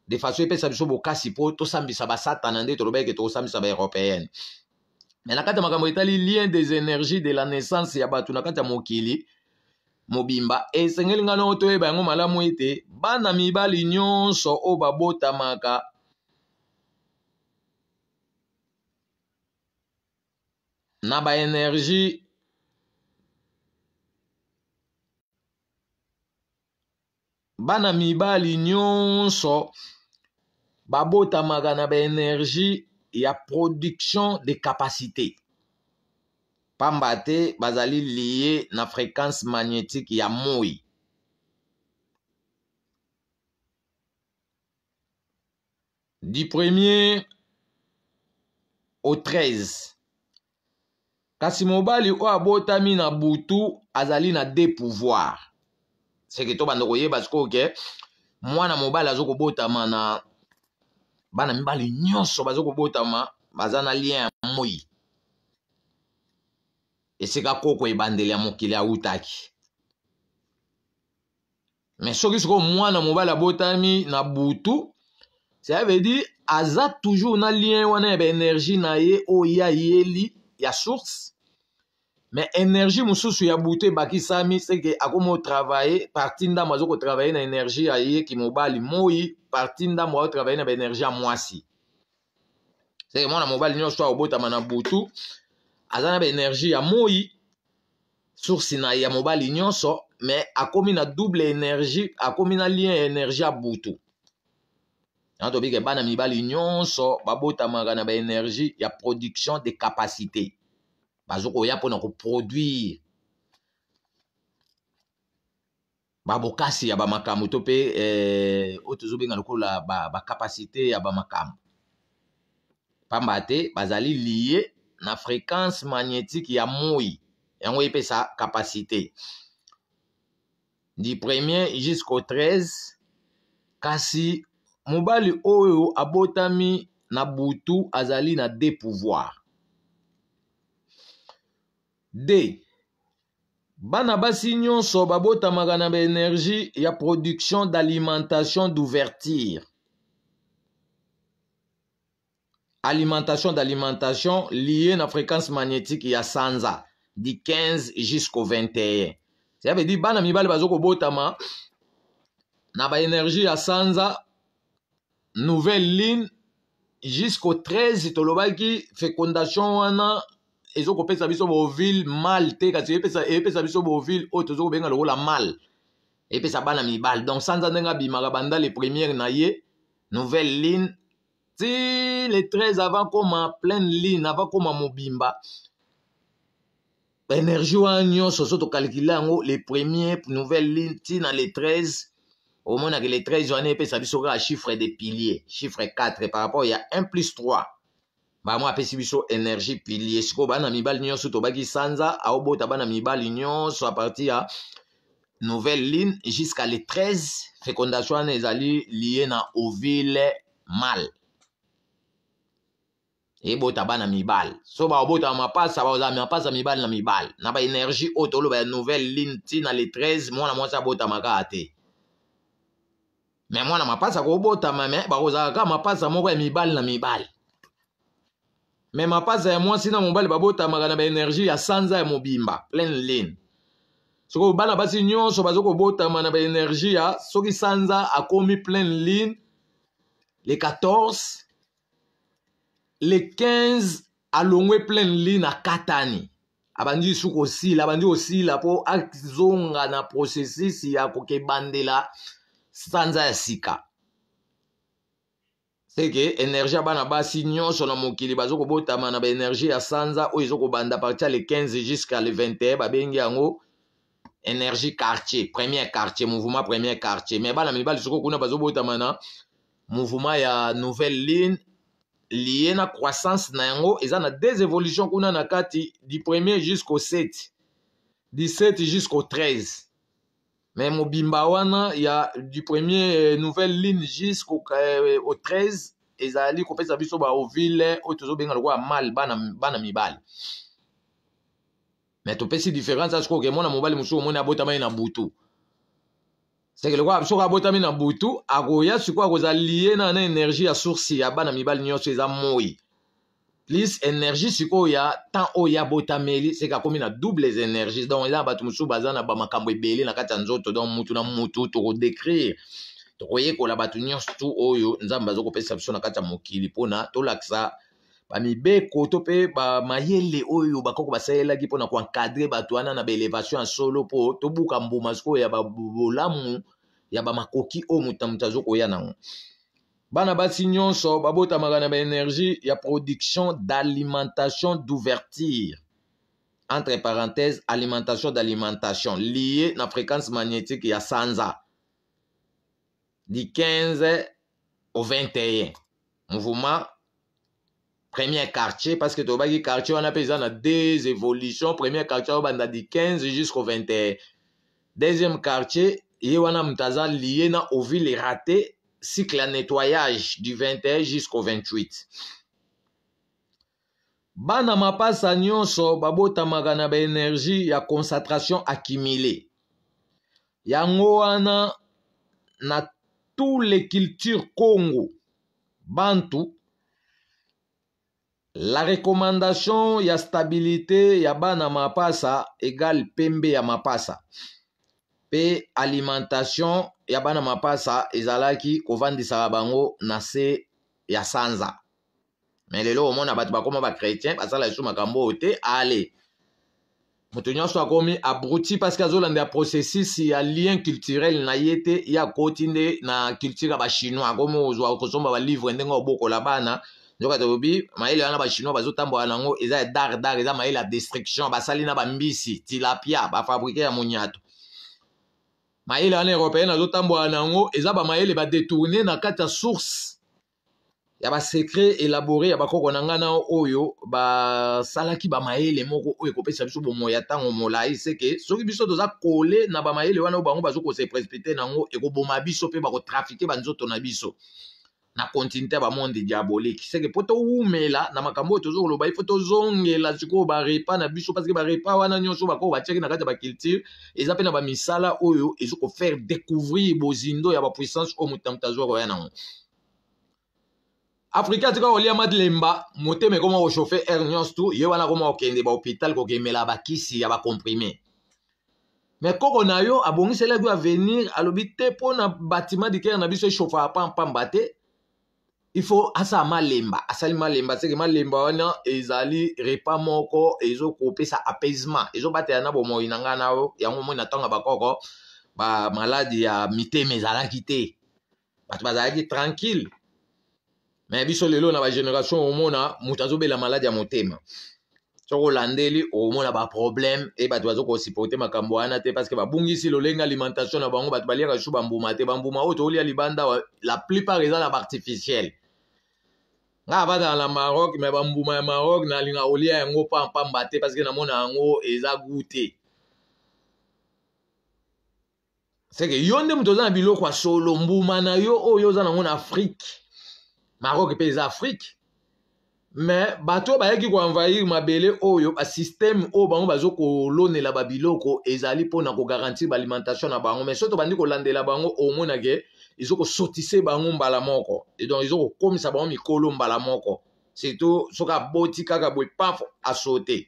de façon epesa biso bokasi mpo tosambisa basatana nde tolobaki tokosambisa baeuropéenne me na kati ya makambo etali lien des énergies de la naissance ya bato na kati ya mokili mobimba esengeli ngai nongo toyeba yango malamu ete bana mibali nyonso oyo babotamaka na baénergie bana mibali nyonso babotamaka na baénergie il y a production de capacité. Pambate bazali lié na fréquence magnétique ya moi. Du premier au 13. kasi mobali oyo abotami na butu azali na de pouvoir seke tobanda koyeba sikoyo ke mwana mobali azokobotama na bana mibali nyonso baza kobotama baza na lien ya moi esika koko ebandeli ya mokili autaki me soki sikoyo mwana mobali abotami na butu ça veut dire aza toujours na lien wana ya baénergie na ye oyo ayeli ya source me energie mosusu ya butu ebakisami seke akomi otravaye parti ndambo azokotravaye na energie ya yeki mobali moi parti ndambo azotravaye na baenergie ya mwasi seke mwana mobali nyonso akobotama na butu aza na baenergie ya moi source na ye ya mobali nyonso me akomi na double énergie akomi na lien ya énergie ya butu na tobike bana mibali nyonso babotamaka na baénergie ya production de capacité bazo koya mpona koproduire babokasi ya bamakambo to mpe eh, oyo tozobenga lokola bakapasite ba ya bamakambo pamba te bazali lie na fréquence magnétique ya moi yango epesa kapasite du premier jusqu'au 13 kasi mobali oyo abotami na butu azali na de pouvoir d bana basi nyonso babotamaka na baenergie ya production d'alimentation d'ouverture alimentation d'alimentation liée na fréquence magnétique ya sanza du 15 jusqu'au 21 ça veut dire bana mibale baza kobotama na baénergie ya sanza nouvelle ligne jusqu'au 13 tolobaki fécondation wana ezokopesa biso bovile mal te kasi epesa biso bovile oyo tozokobenga lokola mal epesa bana mibale donc sanza ndenge abimaka bandale première na ye nouvelle ligne ti le 13 avant koma pleine ligne avant koma mobimba baénergie wana nyonso so tokalkile yango le premier nouvelle ligne ntina le 13 omonaka le 13 wana epesa biso kaka chiffre de pilier chiffre 4 par rapport ya 1 plus 3 bamo apesi biso énergie pilier sikoyo bana mibali nyonso tobaki sanza aobota bana mibali nyonso apartir ya nouvelle ligne jusqu'à le 13 fécondation wana ezali lié na ovile mal ebota bana mibali so baobota mapasa baoza mapasa mibali na mibali na baénergie oyo toloba ya nouvelle ligne ntina le 13 mwana mwasi abotamaka te me mwana mapasa koobotama me bakozala kaka mapasa moko ya mibali na mibali me mapaza ya mwasi na mobali babotamaka na baenergie ya sanza ya mobimba plein lane soki bana basi nyonso baza kobotama na baenergie ya soki sanza akomi plein lane le 14 le 15 alongwe plein lane akatani abandi su kosila abandi kosila mpo azonga na processus ya kokebandela sanza ya sika seke energie ya bana basi nyonso na mokili bazokobotama na baenergie ya sanza oyo ezokobanda parti ya le 15 jusqu'à le 21 babengi yango énergie quartier premier quartier mouvement premier quartier mais bana mibali soko kuna bazobotama na mouvement ya nouvelle ligne lié na croissance na yango eza na des évolutions kuna na kati du premier jusqu'au 7 17 jusqu'au 13 me mobimba wana ya du premier euh, nouvelle ligne jusqu'au 13 euh, ezali kopesa biso baovile oyo tozobenga lokola male bana mibale me topesi différence ya sikoyo okemona mobali mosusu omoni abotamai na butu seke lokola soko abotami na butu akoya sikoyo akozala lie na na énergie ya source ya bana mibali nyonso eza moi plus énergie sikoyo ya oh, temps oyo ya botameli seka akomi na doubles énergie donc eza na bato mosusu baza na bamakambo ebele na kati ya nzoto donc mutu na mutu tokodécrire tokoyekola bato nyonso tu oyo nzambe azokopesa biso na kati ya mokili mpona tolakisa bamibeko to mpe bamayele oyo bakoko basalelaki mpona koenkadre bato wana na baélévation ya solo mpo tobuka mbuma sikoyo oh, ya babolamu ya bamakoki oyo oh, moto na moto azokoya nango bana basi nyonso babotamaka na baénergie ya production d'alimentation d'ouverture entre parenthèse alimentation d'alimentation lié na fréquence magnétique ya sanza du 15 au 21 mouvement premier quartier parce que tobaki quartier wana mpe eza na deux évolution premier quartier obanda du 15 jusqu'au 21 deuxième quartier ye wana moto aza lié na ovile raté cycle à nettoyage du 21 jusqu'au 28 bana mapasa nyonso babotamaka na baenergie ya concentration accumulée yango wana na tous les cultures congo bantu la recommandation ya stabilité ya bana mapasa égale pembe ya mapasa mpe alimentation ya bana mapasa ezalaki kovandisaka bango na se ya sanza me lelo omona bato bakóma bakretien basala lisusu makambo oyo te ale moto nyonso akómi abruti parceke azolandela processus ya lien culturel na ye te ye akoti nde na culture ya bachinois akómi ozwa kosomba balivre ndenge obokola bana nzoka tolobi mayele wana bachinois bazotambola nango eza ya dar dar eza mayele ya destruction basali na bambisi tilapia bafabrike ya monyato mayele wana européenne azotambola nango eza bamayele badetourne na kati ya source ya basekret elabore ya bakoko na ngai na oyo basalaki bamayele moko oyo ekopesa biso bomoi ya ntango molai seke soki biso toza kole na bamayele wana oyo bango bazokosa prespite nango ekoboma biso mpe bakotrafike banzoto na biso na continuité ya bamonde diabolique seke mpo towumela na makambo oyo tozo koloba ye mpo tozongela sikoyo barepa na biso parceke barepa wana nyonso bakoko batiaki na kati ya baculture eza mpe na bamisala oyo ezo kofaire découvrir bozindo ya bapuissance oyo moto na moto azwaka oya nango afrika tika kolia madilemba motema ekoma kochauffe air nyonso tu ye wana akoma kokende bahopital kokemela bakisi ya bacomprime me koko na yo abongiselaki yo avenir alobi te mpo na batima dikere na biso echauffaka pampamba te ifo asa ah, malemba asali ah, malemba seke malemba wana ezali repa moko ezokopesa apaisement ezobatela na bomoi na ngai na yango moi natanga bakoko bamaladi ya mitema ezalaki te bato bazalaki tranquille me biso lelo na bagénération omona moto azobela maladi ya motema soki olandeli omona baproblème e bato bazokosuporte makambo wana te parceke babungisi lolenge alimentation na bango bato baliaka su bambuma te bambuma oyo oh, toolia libanda la plupart eza na baartificiele ba ngai abandaka na maroc me bambuma ya maroc nalinga kolia yango pampamba te parceke namona yango eza gu te seke yo nde moto oza na biloko ya solo mbuma na yo oyo oza nango na afrike maroc mpe eza afrike me bato oyo bayaki koenvahir mabele oyo basysteme oyo bango bazo kolonela babiloko ezali mpona kogarantir baalimentation na bango me so tobandi kolandela bango omonake ezokosotise bango mbala moko donc ezokokomisa bango mikolo mbala moko surtout soki aboti kaka boye paf asote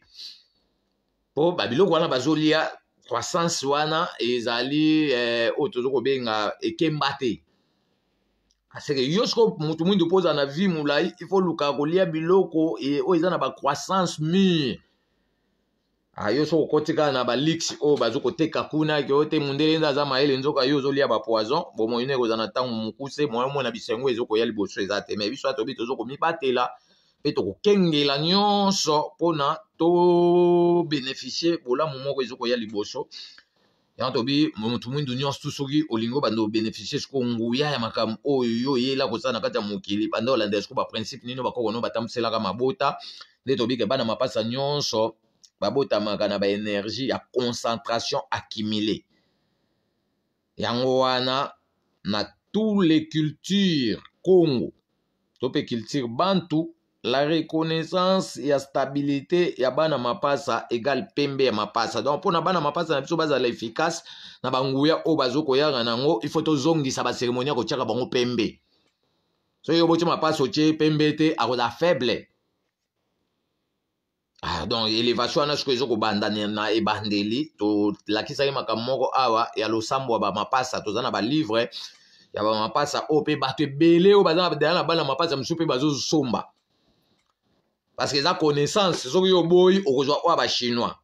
mpo babiloko wana bazolia croissance wana ezali eh, oyo tozokobenga ekemba te parceke yo soko motu mwindu mpo ozala na vie molai ifo luka kolia biloko eh, oyo eza na bacroissance mure Ah, yo so okoti kaka na balix oyo baza koteka kuna ke oyo te mondele nde aza mayele nzoka yo ozolia bapoison bomoino ekozala na ntango mokuse moyomona bisengo ezokoya liboso eza te me biso ya tobi tozokomibatela mpe tokokengela nyonso mpona tobénéficie bolamu moko ezokoya liboso yango tobi motu mwindu nyonso tu soki olingi bando obénéficie siko nguya ya makambo oyo yo oyela kosala na kati ya mokili bando olandela siko baprincipe nini bakoko no batambiselaka mabota nde tobi ke bana mapasa nyonso babotamaka na baenergie ya concentration accumulée yango wana na tous les cultures congo to mpe culture bantu la reconnaissance ya stabilité ya bana mapasa egale pembe ya mapasa donc mpona bana mapasa na biso bazala efficace na banguya oyo bazokoyaka nango ifo tozongisa baseremoni ya kotiaka bango pembe soki yo botye mapasa otie pembe te akoza faible ah, donc elevation wana sikoyo ezokobanda na ebandeli tolakisaki makambo moko awa ya losambo ya bamapasa toza na balivre ya bamapasa oyo mpe bato ebele oyo baza dela na bana mapasa mosusu mpe bazosomba parce que eza connaissance soki yo boyi okozwa oya bachinois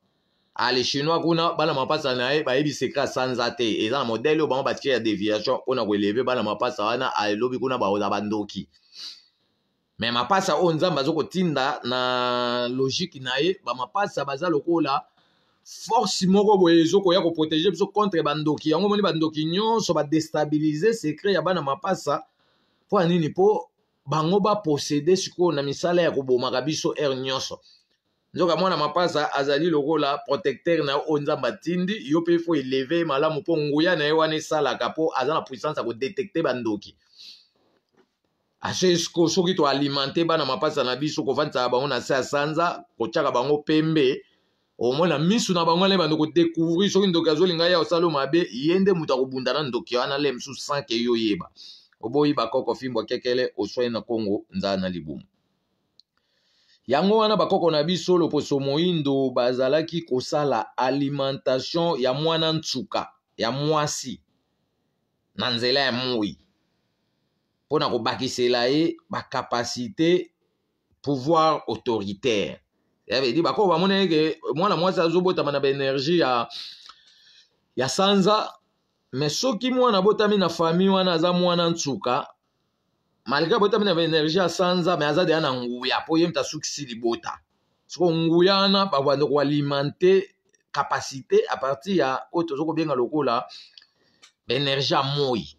ale ah, chinois kuna bana mapasa na ye bayebi sekra sanza te eza na modele oyo bango batie ya déviation mpona koeleve bana mapasa wana alobi kuna baoza bandoki me mapasa oyo nzambe azokotinda na logike na ye bamapasa baza lokola force moko boye ezokoya koprotege biso contre bandoki yango moni bandoki nyonso badestabilize sekret ya bana mapasa mpo ya nini mpo bango baposede sikoyo na misala ya kobomaka biso aire nyonso nzoka mwana mapasa azali lokola protecteur na ye oyo nzambe atindi yo mpe fo eleve malamu mpo nguya na ye wana esalaka mpo aza na puissance ya kodetekte bandoki ase soki toalimente bana mapasa na biso kofandisaka bango na se ya sanza kotiaka bango pembe omona misu na bango ale bando kodécouvrir soki ndoki azolinga ya osala mabe ye nde moto akobunda na ndoki wana le mosusu sans ke ye oyeba oboyi bakoko fimbo akekele oswaye na kongo nzala na libumu yango wana bakoko na biso loposo moyindo bazalaki kosala alimentation ya mwana ntsuka ya mwasi na nzela ya moi mpona kobakisela ye bakapasité pouvoir autoritaire yabedi bakoyo bamonani ke mwana mwasi azobotama na baenergie ya, ya sanza me soki mwana abotami na famille wana aza mwana ntsuka malgré abotami na baenergie ya sanza me aza deya na nguya mpo ye mutu asukisi libota soko nguya wana babanda koalimente kapacité apartir ya oyo toza kobenga lokola baenergie ya moi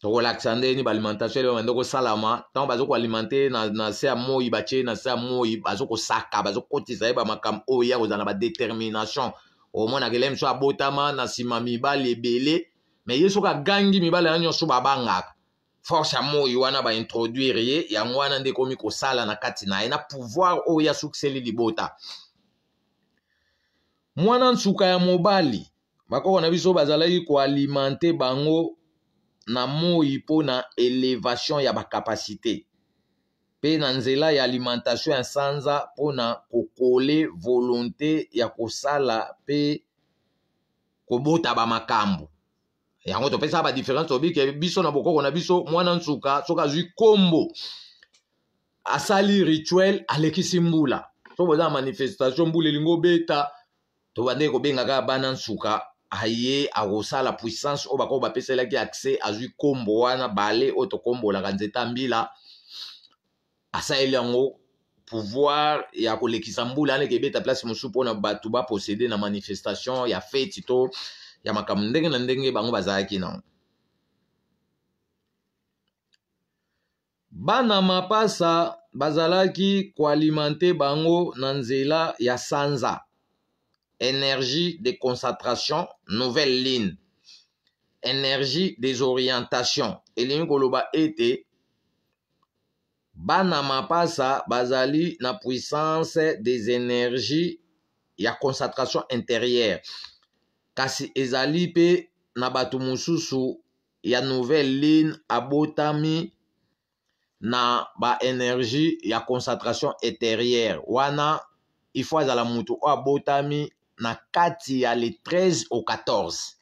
tokolakisa nde nini baalimentation ele bamande kosalama ntango bazokoalimente na, na se ya moi batie na se ya moi bazokosaka bazokotisa ye bamakambo oyo ya kozala na badetermination omonaka ele mosu abotama na nsima mibali ebele me ye soki agangi mibali wana nyonso babangaka force ya moi wana baintroduire ye yango wana nde ekomi kosala na kati na ye na pouvoir oyo ya sukiseli libota mwana nsuka ya mobali bakoko na biso bazalaki koalimente bango na moi mpo na elevation ya bakapasité mpe na nzela ya alimentation ya sanza mpo na kokole volonté ya kosala mpe kobota bamakambo yango topesaka badifference tobike biso na bokoko na biso mwana nsuka soki azwi nkombo asali rituel alekisi mbula so boza na manifestation mbula elingi obeta tobandeki kobengaka bana nsuka aye akosala puissance oyo bakoki bapeselaki accès azwi nkombo wana bale oyo tokombolaka nzeta mbila asaleli yango pouvoir ya kolekisa mbula aneke ebeta place mosusu mpona bato baposede na manifestation ya feti to ya makambo ndenge na ndenge bango bazalaki nango bana mapasa bazalaki koalimante bango na nzela ya sanza énergie des concentrations, nouvelle ligne, énergie des orientations. elingi koloba ete bana mapasa bazali na puissance des énergies ya concentration intérieure kasi ezali pe na bato mosusu ya nouvelle ligne abotami na baénergie ya concentration intérieure wana ifo azala moto oyo abotami na kati ya le 13 au 14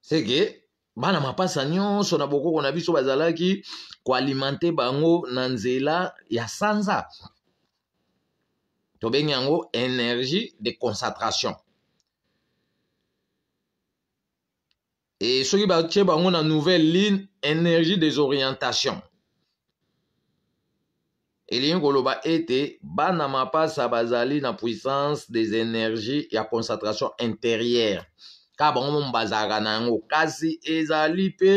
seke bana mapasa nyonso na bokoko na biso bazalaki koalimente bango na nzela ya sanza tobengi yango énergie de concentration e soki batie bango na nouvelle ligne énergie des orientations elingi koloba ete bana mapasa bazali na puissance des énergies ya concentration intérieure ka bango momo bazalaka na yango kasi ezali mpe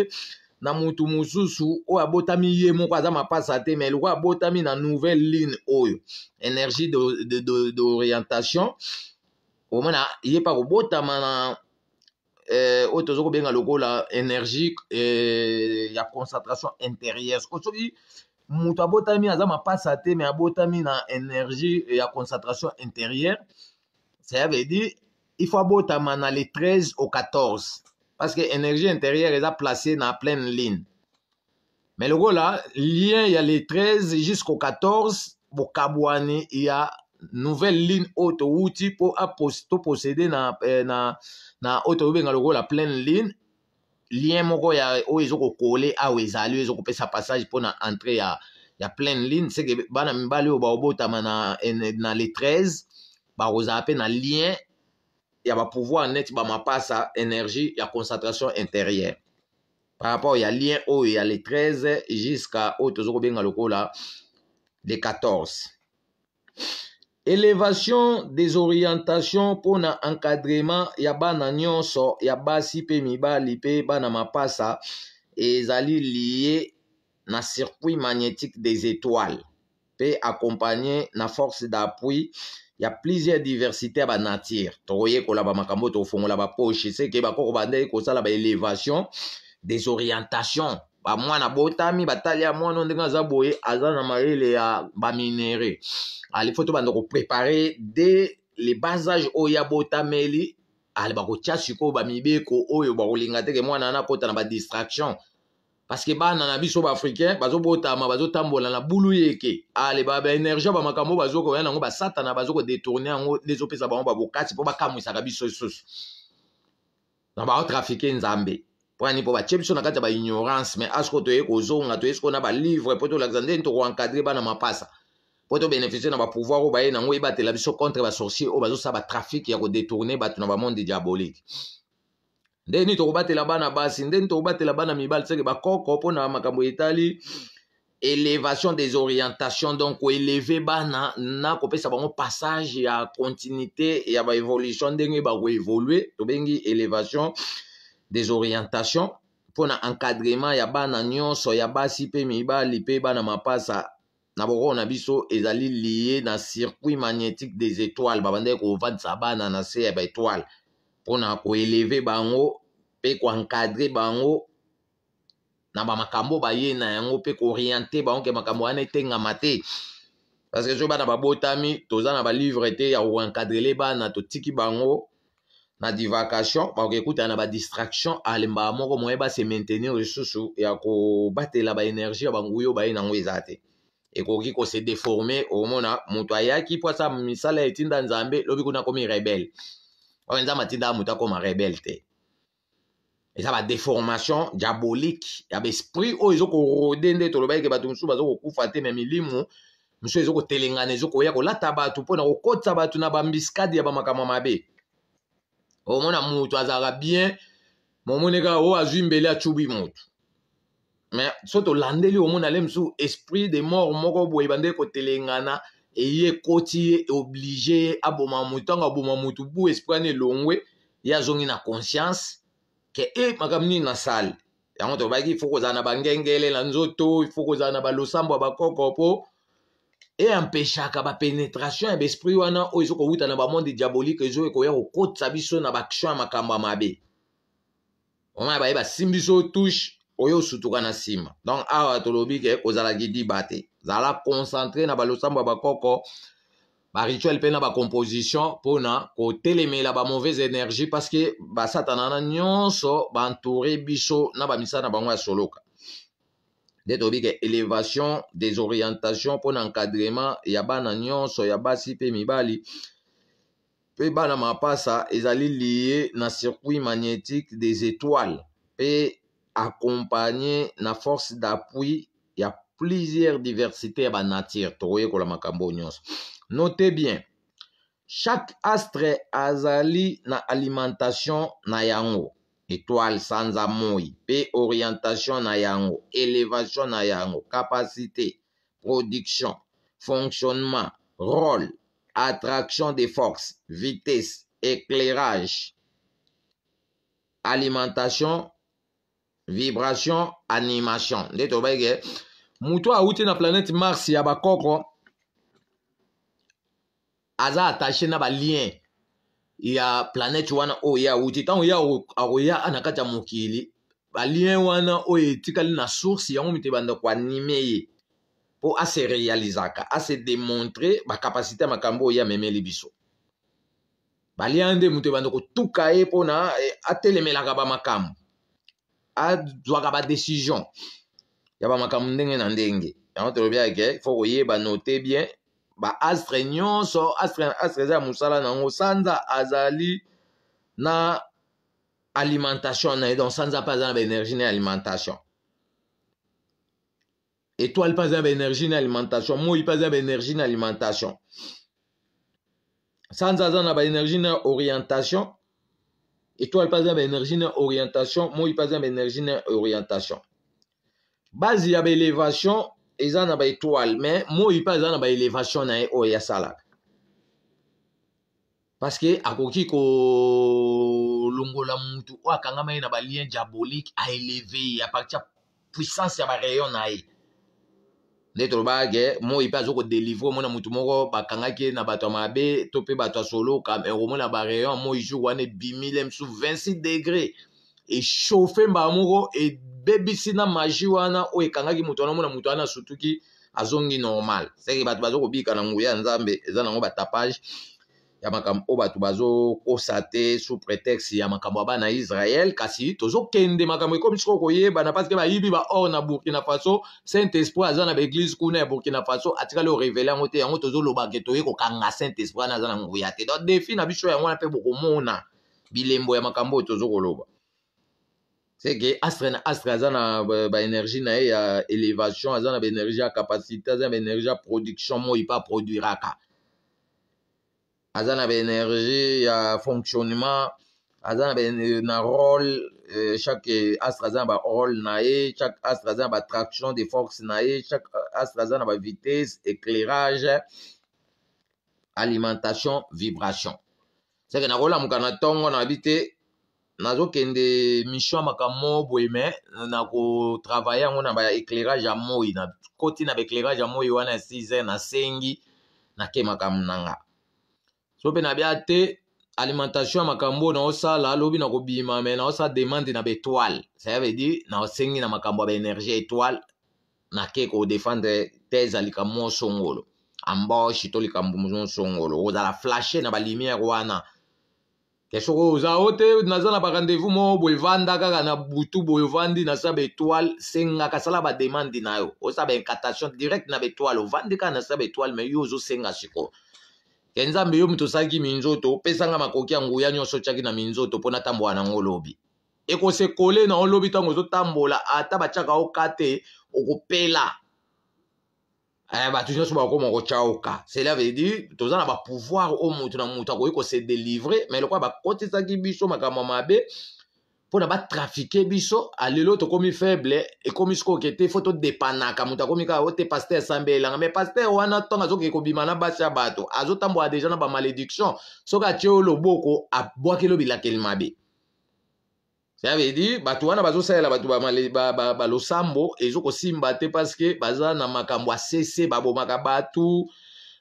na motu mosusu oyo abotami ye moko aza mapasa te me lokola abotami na nouvelle ligne oyo énergie d'orientation omona ye mpa kobotama na eh, oyo toza kobenga lokola énergie eh, ya concentration intérieure soki moto abotami aza mapasa te me abotami na énergie ya concentration intérieure ça veut dire il faut abotama na le 13 au 14 parce que énergie intérieure eza place na pleine ligne mais lokola lien ya le 13 jusqu'au 14 bokabwani ya nouvelle ligne oyo towuti mpo toposséde euh, na, na, na oyo tobenga lokola pleine ligne lien moko ya oyo ezokokole awa ezali oyo ezokopesa passage mpona entré ya ya pleine ligne seke bana mibali oyo baobotama na, na le 13 bakozala mpe na lien ya bapouvoir neti bamapasa énergie ya concentration intérieure par rapport ya lien oyo ya le 13 jusqu'à oyo tozokobenga lokola le 14 Élévation des orientations pour na encadrement ya bana nyonso ya basi pe mibali pe bana mapasa ezali lié na circuit magnétique des étoiles pe accompagné na force d'appui ya plusieurs diversité ya banatire tokoyekola bamakambo tokofongola bapoche seke bakoko bandeki kosala baélévation des orientations bamwana botami batali ya mwana ndenge aza boye aza na mayele ya baminere alifo tobanda koprepare de le bas age oyo ya botameli ale bakotia sikoyo bamibeko oyo bakolinga teke mwana wana akota na badistraction parceke bana na biso baafricain bazobotama bazotambola na bulu yeke ale baénergie bamakambo bazokoya yango basatana bazokodetourne yango nde ezopesa bango babokati mpo bakamwisaka biso lisusu na baotrafike nzambe mpwani mpo batye biso na kati ya baignorance me asiko toye kozonga toye siko na balivre mpo tolakisa ndeni tokoenkadre bana mapasa mpo tobénéficie na bapouvoir oyo baye nango ebatela biso contre basorcier oyo bazosala batrafike ya kodetourne bato na bamonde diabolique ndeni tokobatela bana basi ndeni tokobatela bana mibali seke bakoko mpona makambo etali élévation des orientations donc koeleve bana na kopesa bango passage ya continuité ya baévolution ndenge bakoévolue tobengi élévation des orientations mpona encadrement ya bana nyonso ya basi mpe mibali mpe bana mapasa na bokoko na biso ezali liye na circuit magnétique des étoiles babandaki kovandisa bana na se ya baétoile mpona koeleve bango mpe koencadre bango na bamakambo baye na yango mpe kooriente bango ke makambo wana etengama te parce que soki bana babotami toza na balivre te ya koencadrele bana totiki bango na divagation bakokutana na badistraction alembaka moko moye base maintenir lisusu ya kobatela baenergie ya banguyo baye nango eza te ekoki kose deforme omona moto ayaki mpo asa misala ya etinda nzambe lobi kuna akomi rebele oyo nzambe atindaa moto akoma rebele te eza badeformation diabolique ya baesprit oyo ezokorode nde tolobaki ke bato mosusu bazokokufa te me milimu mosusu ezokotelengana ezokoya kolata bato mpona kokotisa bato na bambiskade ya bamakambo mabe omona moto azalaka bien momoni kaka oyo azwi mbele acubi motu me so tolandeli omona le mosusu esprit de mort moko boye bande kotelengana eye ekoti ye oblige ye aboma motu ntango aboma motu bu esprit wana elongwe ye azongi na conscience ke e makambo nini nasali yango tobaki ifo kozala na bangengelela nzoto ifo kozala na balosambo ya bakoko mpo eyempeshaka bapénétration ya baesprit wana oyo ezokowuta na bamonde diabolique ezo ekoya kokotisa biso na baaction ya makambo ya mabe omaya bayeba simbi biso touche oyo osutuka na nsima donc awa tolobi ke kozalaki diba te zala concentre na balosambo ya bakoko barituel mpe na bacomposition mpona kotelemela bamauvaise énergie parceke basatana na nyonso bantoure biso na bamisala na bango ya soloka nde tobike elevation des orientation mpona encadrement ya bana nyonso ya basi mpe mibali mpe bana mapasa ezali liye na circuit magnétique des étoiles mpe accompagne na force d'appui ya plusieurs diversité ya banature tokoyekola makambo nyonso note bien chaque astre azali na alimentation na yango étoile sanza moi mpe orientation na yango élévation na yango capacité production fonctionnement rôle attraction des forces vitesse éclairage alimentation vibration animation nde tobayike moto awuti na planète mars ya bakoko aza attaché na balien ya planete wana oyo ye awuti ntango ye akoya na kati ya mokili balien wana oyo etikali na source yango mito ebanda koanime ye mpo ase realizaka ase demontre bakapasité ya makambo oyo ye amemeli biso balia nde moto ebanda kotuka ye mpona eh, atelemelaka bamakambo azwaka badécision ya bamakambo ndenge na ndenge yango tolobi ake fo koyeba note bien baastre nyonso astre, astre eza ya mosala na yango sanza azali na alimentation na ye donc sanza mpe aza na baénergie na alimentation étoile mpe aza na baénergie na alimentation moi mpe aza na baénergie na alimentation sanza aza na baénergie na orientation étoile mpe aza na baénergie na orientation moi mpe aza na baénergie na orientation base ya baélévation eza na baetoile me moi mpe aza na baelevation na ye oyo asalaka parceke akoki kolongola mutu oyo akangama ye na balien diabolique aeleve ye apartir puissance ya barayon na ye nde tolobake moi mpe aza kodelivre omona mutu moko bakangaki ye na bato ya mabe to mpe bato ya soloka me okomona barayon moi jour wana ebimile mosu 26 degré eshofe mbala moko ebebisi na magi wana oyo ekangaki moto wana omona moto wana asutuki azongi normal seke bato baza kobika na nguya ya nzambe eza nango batapage ya makambo oyo bato bazokosa te sous prétexte ya makambo ya bana israel kasi tozokende makambo ekomi sikoyo koyebana parce ke bayibi baor na burkina faso saint esprit aza na baeglize kuna ya burkina faso atikali orevele yango te yango tozolobake toye kokanga saint esprit wana aza na nguya te donc defi na biso yango wana mpe bokomona bilembo ya makambo oyo tozokoloba seke astre na astre aza na euh, baénergie na ye ya élévation aza na baénergie ya capacité aza na baénergie ya production moi mpe aproduiraka aza na baénergie ya fonctionnement aza na rôle euh, chaque astre aza na barôle na ye chaque astre aza na batraction de force na ye chaque astre aza na bavitesse éclairage alimentation vibration seke nakolamuka na ntongo na bi te nazokende mission ya makambo boye me na kotravaille yango na baéclairage ya moi nakoti na baéclairage ya moi wana ya 6 heures nasengi nake makambo nanga so mpe nabya te alimentation ya makambo naosala lobi na kobima me naosala demande na baétoile ça veut dire naosengi na makambo ya baénergie étoile nake kodefendre tese ya likambo osongolo amboshe to likambo mosongolo kozala flashe na balimiere wana te soki oza o te naza na barendez-vous moko boevanda kaka na butu boevandi naza baetoile sengaka sala bademande na yo oza baincantation direct na baetoile ovandi kaka naza baetoile mai yo ozosenga sikoyo ke nzambe yo moto osalaki minzoto opesanga makoki ya nguya nyonso otyaki na minzoto mpo natambola nango olobi ekosekole na olobi ntango ozotambola ata batyaka oka te okopela bato nyonso bakoma kotyauka cela veut dire toza na bapouvoir oyo moto na moto akoki kose délivre mais lokola bakotisaki biso makambo ya mabe mpona batrafike biso alelo tokómi faible ekómi sikoyoke te fo todepanaka moto akómi kaka ote paster asambelanga mais paster wana ntongo azokeke kobima na basi ya bato azotambola deja na bamalédiction soki atie oyo loboko abwaki elo bilakeli mabe ça veut dire bato wana bazosalela bato balosambo ezokosimba te parceke baza na makambo asese babomaka batu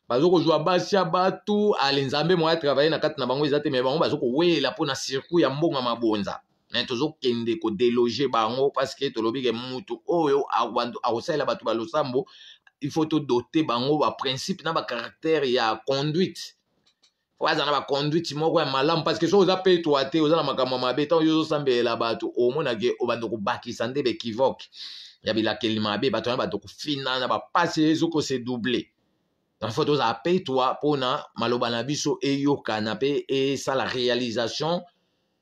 bazokozwa basi ya batu ale nzambe moko atravaye na kati na bango eza te me bango bazokowela mpona circuit ya mbongo ya mabonza me tozokende kodeloge bango parceke tolobi ke mutu oyo akosalela bato balosambo il faut todote bango baprincipe na bacaractere ya conduite po aza na baconduite moko ya malamu parceke soki oza petwa te oza na makambo ya mabe ntango yo ozosambelela bato omonake obanda kobakisa nde bekivoke ya bilakeli mabe bato wana bato kofinana bapasi ezokose double danfo tozala petwa mpona maloba na biso eyokana mpe esala réalisation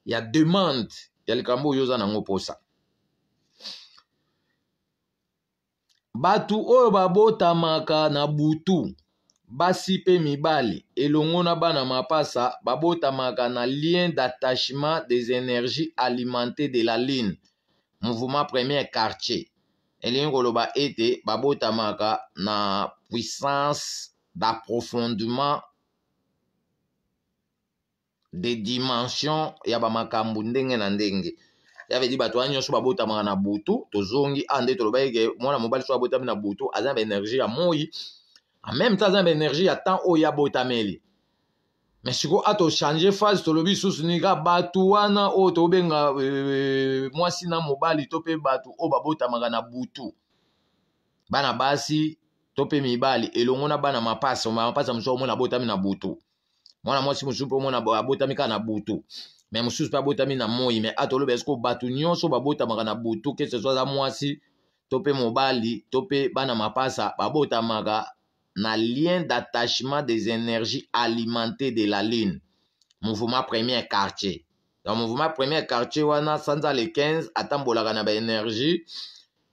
ya demande ya likambo oyo oza nango mposa bato oyo oh, babotamaka na butu basi pe mibali elongo na bana mapasa babotamaka na lien d'attachement des énergies alimentées de la ligne. mouvement premier quartier elingoloba koloba ete babotamaka na puissance d'approfondissement des dimensions ya bamakambo ndenge na ndenge yavedi bato wana nyonso babotamaka na butu tozongi ande ah, nde tolobaki ke mwana mobali so bota na butu aza na baénergie ya moi en même temps zambe energie ya temps oyo abotameli me sikoyo atochange phase tolobi lisusu nika bato wana oyo tobenga e, mwasi na mobali to mpe bato oyo babotamaka na butu bana basi to mpe mibali elongo na bana mapasa mapasa mosusu omona abotami na butu mwana mwasi mosusu mpe omona abotami kaka na butu me mosusu mpe abotami na moi me atoloba esiko bato nyonso babotamaka na butu ke seso aza mwasi to mpe mobali to mpe bana mapasa babotamaka na lien d'attachement des énergies alimentées de la Lune. Mouvement premier quartier. Dans mouvement premier quartier, wana sanza le 15 atambolaka na ba énergie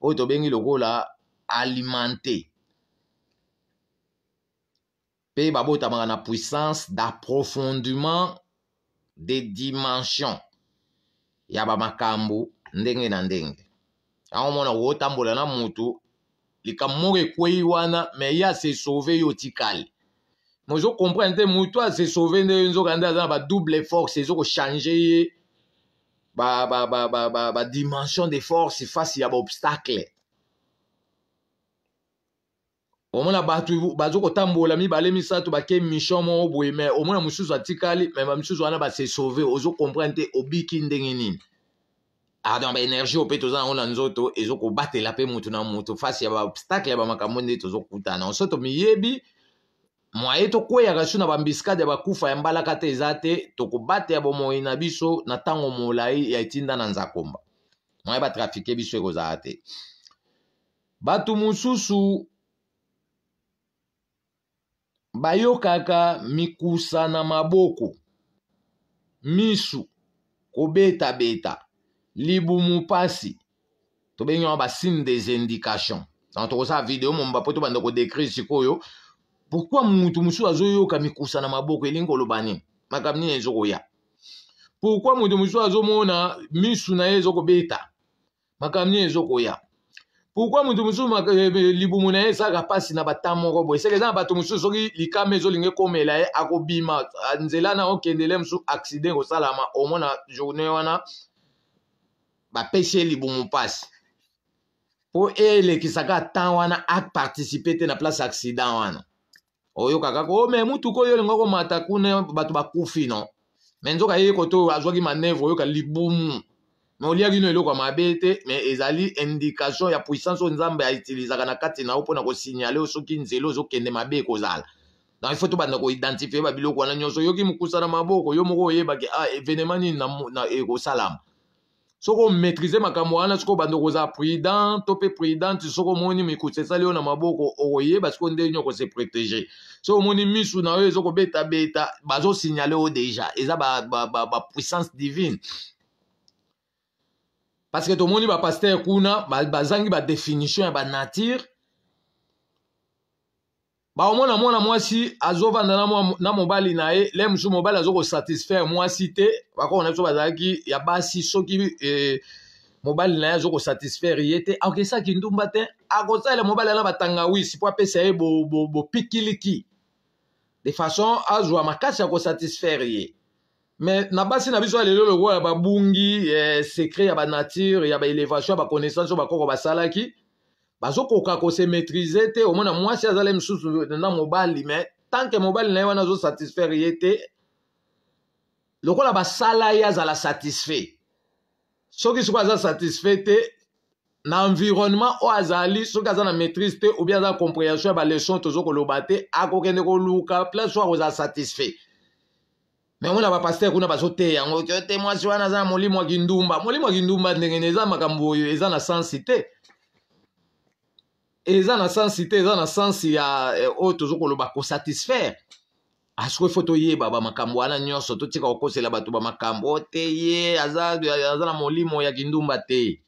oyo tobengi lokola alimenté. Pe babotamaka na puissance d'approfondiment des dimensions ya ba makambo ndenge na ndenge. Yango mona kotambola na mutu likambo moko ekweyi wana me ye asesauve yo otikale me ozocomprendre te motu asesauve nde nzoka nde aza na badouble force ezokochange ye badimension de force face ya baobstacle omona bato baza kotambola mibale misato bake mission moko boye me omona mosusu atikali me bamisusu wana basesauve ozokomprendre te obiki ndenge nini adamba ah, energie oyo mpe toza yango na nzoto ezokobatela mpe motu na motu fasi ya baobstacle ya bamakambo nde tozokutana so tomiyebi mwaye tokweyaka so na bambiskade ya bakufa ya mbalaka te eza te tokobateya bomoi na biso na ntango molai ya etinda na nzakomba mwaye batrafike biso ekozala te bato mosusu bayokaka mikusa na maboko misu kobetabeta libumu mpasi tobengi yango basine des indications donc tokozala video mo mbapo tobanda kodécrire sikoyo pourkui mutu mosusu azoyoka mikusa na maboko elingi koloba nini makambo nini ezokoya pourkui mutu mosusu azomona misu na ye ezokobeta makambo nini ezokoya pourkui mutu mosusu eh, eh, libumu na ye ezalaka mpasi na bata moko boye seke eza na bato mosusu soki likama ezolinga ekomela ye akobima nzela na okendele mosusu accident kosalama omona journée wana bapesi ye libumu mpasi mpo elekisaka temps wana aparticipe te na place accident wana oyokaka ko oh, me mutuka oyo olingi komata kuna bato bakufi no me nzoka ye kote oyo azwaki manevre oyoka libumu me oliaki no eloko ya mabe te me ezali indication ya puissance oyo nzambe aitilizaka na kati na yo mpona kosignale oyo soki nzela ozokende mabe ekozala donc ifo tobanda koidentifie babiloko wana nyonso oyoki mokusa na maboko yo moko oyebaki ah evenema nini ekosalama soko omaîtrise makambo wana soki obanda okozala prudent to mpe prudente soki omoni mikuse esali yo na maboko okoyeba soki ndenge nini okose protege soki omoni misu na yo ezokobetabeta bazosignale yo deja eza bapuissance ba, ba, ba divine parce que tomoni bapaster kuna bazangi badéfinition ya banature bakomona mwana mwasi azovanda na mobali na ye le mosusu mobali aza kosatisfaire mwasi te bakokona biso bazalaki ya basi soki eh, mobali na ye aza kosatisfaire ye te akesaki ndumba te akosalela mobali ana batanga wisi mpo apesa ye bopikiliki bo, bo, de façon azwa makasi ya kosatisfaire ye me na basi na biso ya lelo lokola babungi eh, sekret ya banature ya baélévation ya baconnaissance oyo bakoko basalaki bazokoka kosemetrize te omona mwasi azala mosusu na mobali me tanke mobali na ye wana azosatisfaire ye te lokola basala ye azala satisfait soki sikoyo aza satisfait te na environnement oyo azali soki aza na maîtrise te ou bien aza na compréhension ya baleson tozo koloba te akokende koluka place oyo akozala satisfait me omona bapaster kuna bazote yango te mwasi wana aza na molimo ya kindumba molimo ya kindumba ndenge na eza makambo oyo eza na sensi te eza na sansi te eza na sansi ya eh, oyo tozo koloba kosatisfaire asiko ifo toyeba bamakambo wana nyonso totika kokosela bato bamakambo oh, te ye aza na molimo ya kindumba te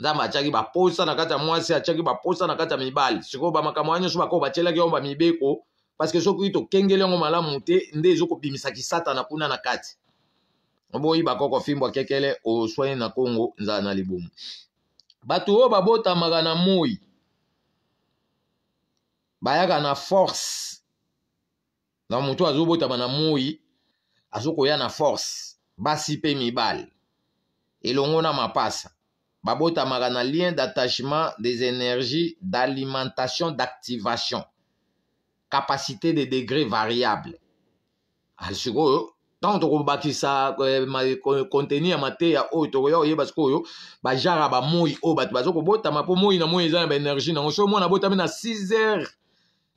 nzambe atiaki baposa na kati ya mwasi atiaki baposa na kati ya mibali sikoyo bamakambo wana nyonso bakoo batielaki yango bamibeko parceke soki tokengeli yango malamu te nde ezokobimisaki satana kuna na kati oboyiba koko fimbwa kekele oswani na kongo nzala na libumu bato oyo babotamaka na moi bayaka na force na moto azobotama na azoko ya na force basi mpe mibale elongo na mapasa ma na lien d'attachement des énergies d'alimentation d'activation capacité de degré variable ah, sikoyo ntango tokobakisa eh, mater ya o to tokoya yo, sikoyo bajara bamoi oyo bato bota mpo moyi na moi moui na baénergie na so mwana abotami na 6 heures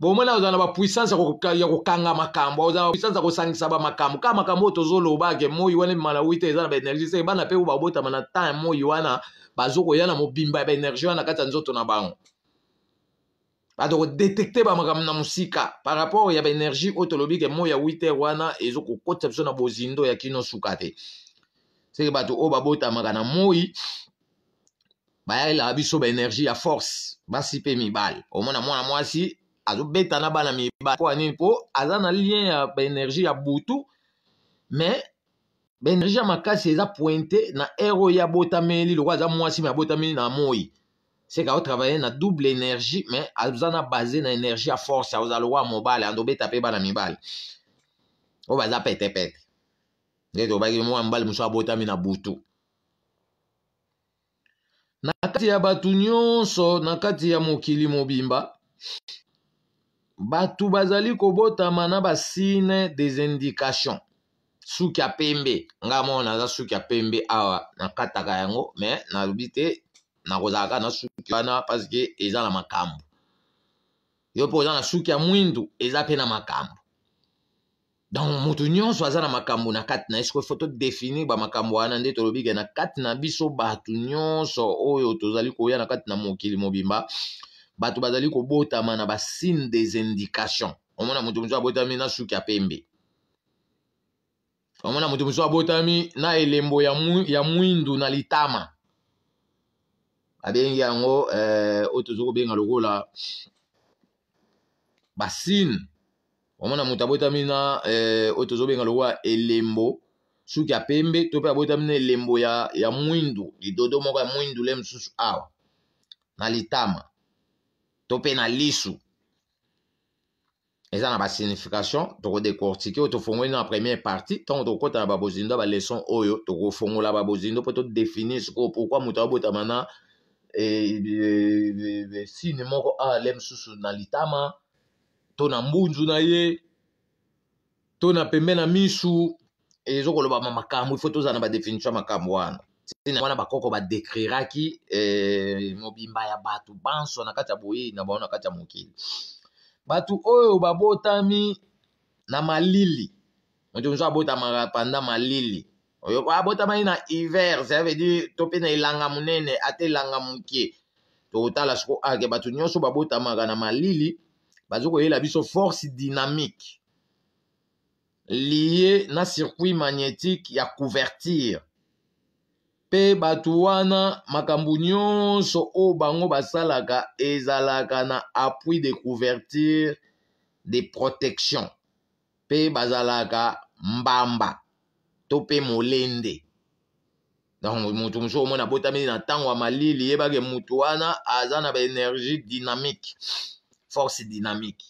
bomona ozala na bapuissance ya kokanga makambo ozala na bapuissance ya kosangisa bamakambo kaka makambo oyo tozolobake moi wana emimanawi te eza na baénergie se bana mpe oyo babotama na temps moi wana bazokoya na mobimba ya baénergie wana kati ya nzoto na bango bato kodetekte bamakambo na mosika par rapport ya baénergie oyo tolobi ke moi ya witer wana ezokokotisa biso na bozindo ya kino suka te seke bato oyo babotamaka na moi bayelaka biso baénergie ya force basi mpe mibale omona mwana mwasi azobeta na bana mibali po anini po aza na lien ya baenergie ya butu me baenergie ya makasi eza pointe na ere oyo abotameli lokwa aza mwasi me abotameli na moi seka otravaille na double énergie me aza na base na énergie ya force aza lokwa mobali andobeta mpe bana mibali oyo baza petepete nde tobaki mwa mobali mosusu abotami na butu na kati ya bato nyonso na kati ya mokili mobimba bato bazali kobotama na basine des indication suki ya pembe ngai moko naza suki ya pembe awa nakataka yango me nalobi te nakozala kaka na suki wana parceke eza na makambo yo mpo oza na suki ya mwindu eza mpe na makambo donc moto nyonso aza na makambo na kati na ye sikoyo foto définir bamakambo wana nde tolobi ke na kati na biso bato nyonso oyo tozali koya na kati na mokili mobimba bato bazali kobotama na basine des indication omona moto mosusu abotami na suki ya pembe omona moto mosusu abotami na elembo ya, mu, ya mwindu na litama babengi yango eh, oyo tozo kobenga lokola basine omona moto abotami na eh, oyo tozobenga lokola elembo suki ya pembe to mpe abotami na elembo ya, ya mwindu lidodo moko ya mwindu le mosusu awa na litama to mpe na lisu eza na basignification tokodecortike oyo tofongoli na première partie ntango tokokota na babozindo ya baleson oyo tokofongola babozindo mpo todefini sikoyo pourkui moto abotama na e, e, e, sine moko ale ah, mosusu na litama to na mbunzu na ye to na pembe na misu ezokoloba makambo ifo tozala na badefinition ya makambo wana ntina wana bakoko badekleraki eh, mobimba ya bato banso na kati ya boyei na bango na kati ya mokili bato oyo babotami na malili moto mosusu abotamaka panda malili oyo abotamaki na hiver ça veut dire to mpe na elanga monene ata elanga moke tokotala siko ake bato nyonso babotamaka na malili bazo koyela biso force dynamique lié na circuit magnétique ya couverture mpe bato wana makambo nyonso oyo bango basalaka ezalaka na appui de couverture de protection mpe bazalaka mbamba to mpe molende donc moto mosusu omona abotameli na ntango ya malili yebake moto wana aza na baénergie dynamique force dynamique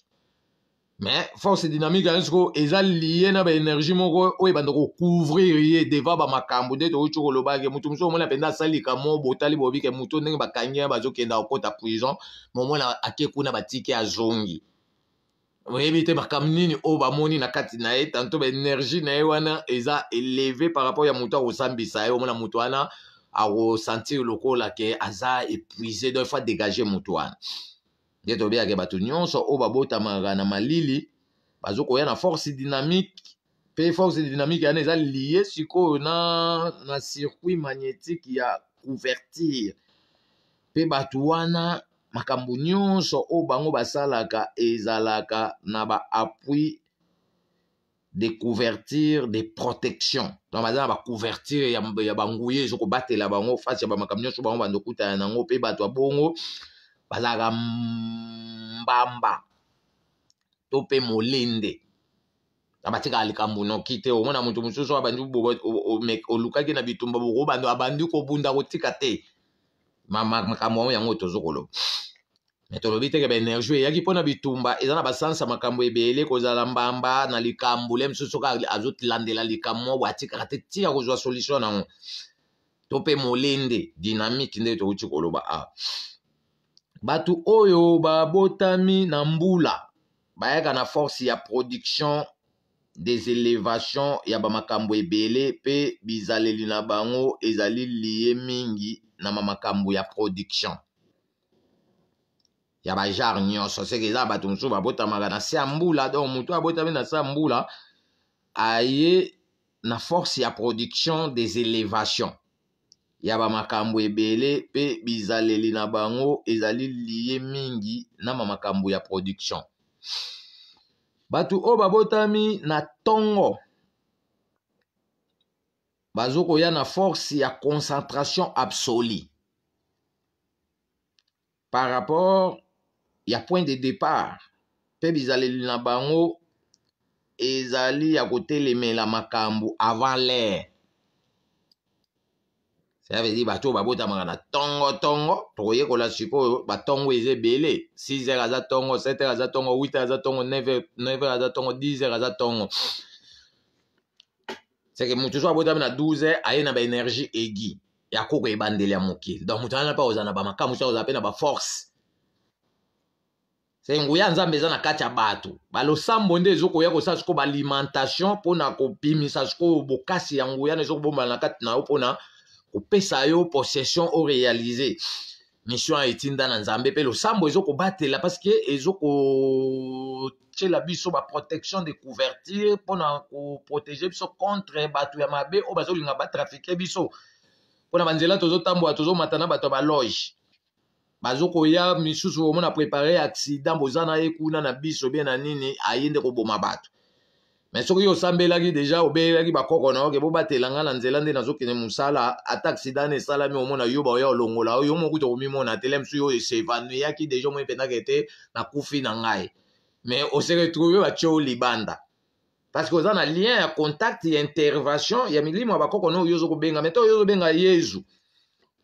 me force dynamique ya nyonso ko eza lie na baénergie moko oyo ebanda kocouvrir ye deva bamakambo nde tokoki kolobake motu mosusu omona mpenza asalika mo botali bobike motu ndenge bakangi ye bazokenda kokɔta prison momona ake kuna batiki azongi oyebi te makambo nini oyo bamoni na kati na ye tanto baénergie na ye wana eza eleve par rapport ya motu akosambisa ye omona motu wana akosentir lokola ke aza épuise donc fa dégage motu wana nde tobeaka bato nyonso oyo babotamaka na malili bazokoya na force dynamique mpe force dynamique yana eza lie sikoyo na, na circuit magnétique ya couverture mpe bato wana makambo nyonso oyo bango basalaka ezalaka na baappui de couverture de protection donc baza na bacouverture ya, ya banguye ezokobatela bango fasi ya bamakambo nyonso bango bandokutana nango mpe bato ya bongo bazalaka mbamba to mpe molende na batikaka likambo noki te omona moto mosusu abandi olukaki na bitumba bokobando abandi kobunda kotika te makambo yango yango tozo koloba me tolobi teke baenergie eyaki mpona bitumba eza na basansa makambo ebele kozala mbamba na likambo le mosusu kaka azolandela likambo moko atikaka te tika kozwa solution nango to mpe molende dynamike nde touti koloba a ah. bato oyo babotami na mbula bayaka na force ya production des élévations ya bamakambo ebele mpe bizaleli na bango ezali liye mingi na bamakambo ya production ya bajare nyonso seke eza bato mosusu babotamaka na se ya mbula donc motu abotami na se ya mbula aye na force ya production des élévations ya bamakambo ebele pe bizaleli na bango ezali liye mingi na bamakambo ya production bato oyo babotami na ntongo bazokoya na force ya concentration absolue par rapport ya point de départ mpe bizaleli na bango ezali ya kotelemela makambo avant l'aire ça veut dire bato babotamaka na tongo tongo tokoyekola sikoyo batongo eza ebele 6 heures aza tongo 7 heures aza tongo 8 heures aza tongo 9 heures aza tongo 10 heures aza tongo seke motu so abotami na 12 heures aye na baénergie egi ya kokoyeba ndele ya mokili donc moto ana mpe akozala na bamakamu so akozala mpe na baforce se nguya nzambe eza na kati ya bato balosambo nde ezokoya kosala sikoyo baalimentation mpona kobimisa sikoyo bokasi ya nguya na ezokobombala na kati na yo mpona kopesa yo possession orealize mission ya etinda na nzambe mpe losambo ezokobatela parceke ezokotyela biso baprotection de couverture mpona koprotege biso contre bato ya mabe oyo bazolinga batrafike biso mpona banzela tozotambola tozomata na bato ya baloge bazokoya misusu omona prepare accident boza na ye kuna na biso bie na nini aye nde koboma bato me soki osambelaki deja obeyelaki bakoko na yo oke bobatela nga na nzela nde nazokende mosala ata aksida na esalami omona yo baoya olongola yo moku tokomimona tele mosu yo esevanuyaki deja omoi mpendaka ete nakufi na ngai me oseretrouve batie yo libanda parce que oza na lien ya contact ya intervention ya milimo ya bakoko na oyo ozokobenga me to oyo ozobenga yezu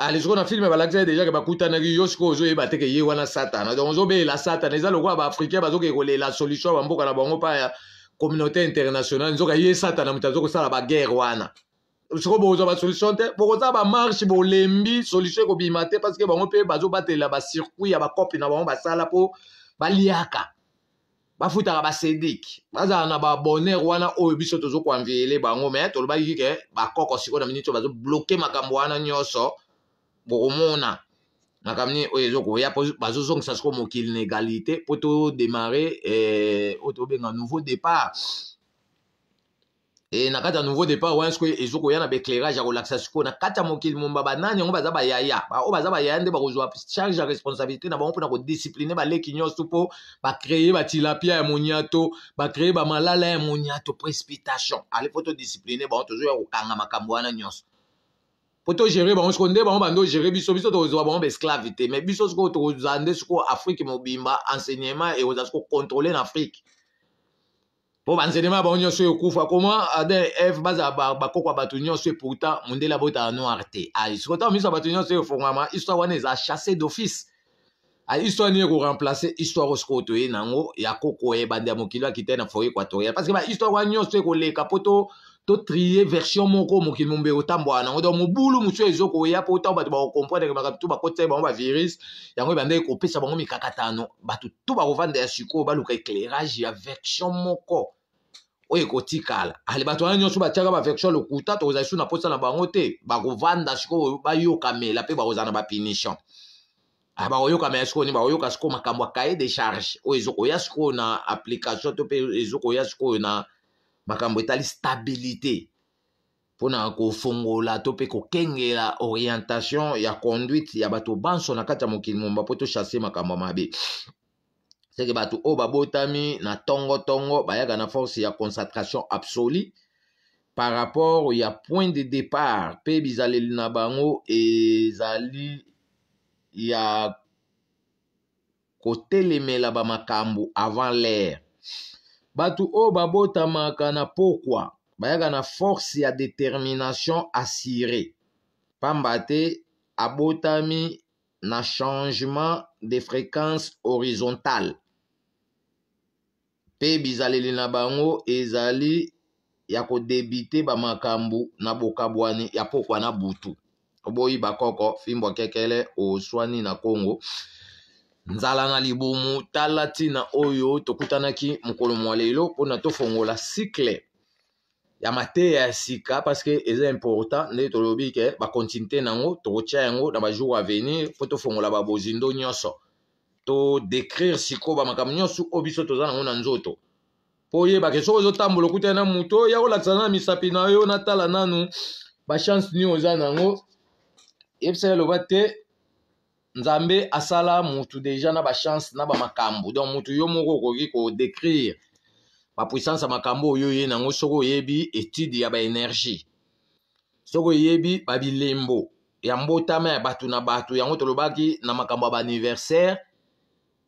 ale ah, sikoyo na filme balakisaki dejake bakutanaki yo sikoyo ozoyeba eh, teke ye wana satana ah, donc ozobelela satana eza lokola baafricain bazokee kolela solution ya bamboka na bango mpa ya euh, communauté internationale nzoka ye satana moto azokosala baguerre wana sikoyo bokozwa basolution te bokozala bamarshe bolembi solution ekobima te parceke bango mpe bazobatelela bacircuit ya ah, bacope na bango basala mpo baliaka bafutaka basediki bazala na babonere wana oyo oh, biso tozokoanviele bango me tolobaki ke bakoko sikoyo na miniti oyo bazobloke makambo wana nyonso bokomona makambo oyo ezokoya mpo bazozongisa sikoyo mokili na égalité mpo oto oyo un nouveau départ e na kati ya nouveau départ wana sikoyo ezokoya na baéclairage ya kolakisa sikoyo na kati ya mokili momba banani yango baza bayaya oyo baza bayaya nde bakozwa charge ya responsabilité na bango ba kodiscipline baleki ba mpo ba batilapia ya moniato ba bah, malala ya moniato précipitation ale mpo todiscipline bango tozoya kokanga makambo wana nyonso mpo togere bango siko nde bango bando ogere biso biso tokozwa bango baesclave te mais biso sikoyo tokozwa nde sikoyo afrike mobimba enseignement ekozala siko contrôle na afrike mpo banzelema ya bango nyonso ekufa koma adam f bazala bakoko ya bato nyonso pourtant mondele abotala noir te sikotango miso ya bato nyonso efongwama histoire wana eza chasse d'office ah, histoire nini ekoremplace histoire sikoyo toye nango ya kokoyeba nde ya mokili akita na forêt équatoriale parce que bahistoire wana nyonso ekoleka mpo to totrie version moko mokili mombe otambola nango donc mobulu mosusu ezokoya mpo ntango bato bakocomprendre makambo to bakotisaki bango bavirus yango ebandaki kopesa bango mikakatano bato to bakovanda ya sikoyo baluka éclairage ya version moko oyo ekotikala ale bato wana nyonso batiaka baversion lokuta tokozali su na mposa na bango te bakovanda sikoyo bayokamela mpe bakozala na bapunition ah, bakoyokamela sikoyo nini bakoyoka sikoyo makambo ya kaye de charge oyo ezokoya sikoyo na application to mpe ezokoya sikoyo na makambo etali stabilité mpona kofongola to mpe kokengela orientation ya conduite ya bato banso na kati ya mokili mobimba mpo tochasse makambo ya mabe seke bato oyo babotami na tongo-tongo bayaka na force ya concentration absolue par rapport ya point de départ mpe bizaleli na bango ezali ya kotelemela bamakambo avant l'aire bato oyo babotamaka na pokwa bayaka na force ya determination assuré pamba te abotami na changement de fréquence horizontale mpe bizaleli na bango ezali ya kodebite bamakambo na bokabwani ya pokwa na butu oboyi bakoko fimbo kekele oswani na kongo nzala na libumu tala ntina oyo tokutanaki mokolo mwa lelo mpona tofongola cycle ya mateya ya sika parceke eza important nde tolobi ke bakontinute nango tokotia yango na bajour avenir mpo tofongola babozindo nyonso todekrire sikoyo bamakambo nyonso oyo biso toza nango na nzoto mpo oyebake soki ozotambola okutana na motu oyo ya kolakisa na misapi na yo natala nanu bachance nini oza nango yebisaka eloba te nzambe asala mutu deja na bachance na bamakambo donc mutu yo moko okoki kodécrire bapuissance ya makambo oyo oye nango soki oyebi étude ya baénergie soki oyebi babilembo ya mbotama ya bato na bato yango tolobaki na makambo ya baaniversaire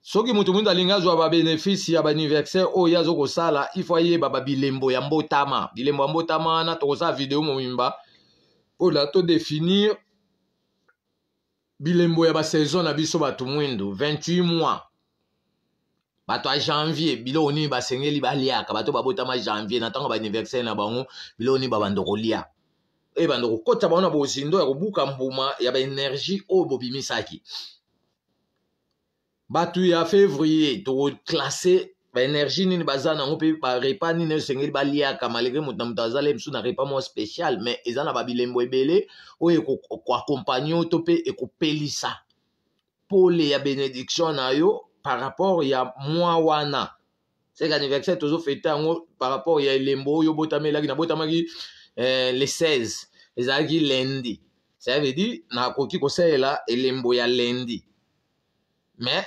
soki moto mwindu alingi azwa babénéfice ya baaniversaire oyo azo kosala ifo ayeba babilembo ya mbotama bilembo ya mbotama wana tokosala video momimba mpona todefinir bilembo ya basaison na biso bato mwindu 28 mois bato ya janvier biloko nini basengeli baliaka bato babotama janvier na ntango baaniversaire na bango biloko nini babanda kolia oyo eh, ebanda kokɔta bango na bozindo ya kobuka mbuma ya baenergie oyo bobimisaki bato ya février tokoklase baénergie nini baza nango mpe barepa nini esengeli baliaka malgré moto na moto aza le mosusu na repa moko spécial mais eza na babilembo ebele oyo ekoakompagne oyo to mpe ekopelisa pole ya bénédiction na yo par rapport ya mwa wana seke anniversaire tozofeta yango par rapport ya elembo oyo obotamelaki nabotamaki eh, le 16 ezalaki lendi ça veut dire nakoki kosalela elembo ya lendi mais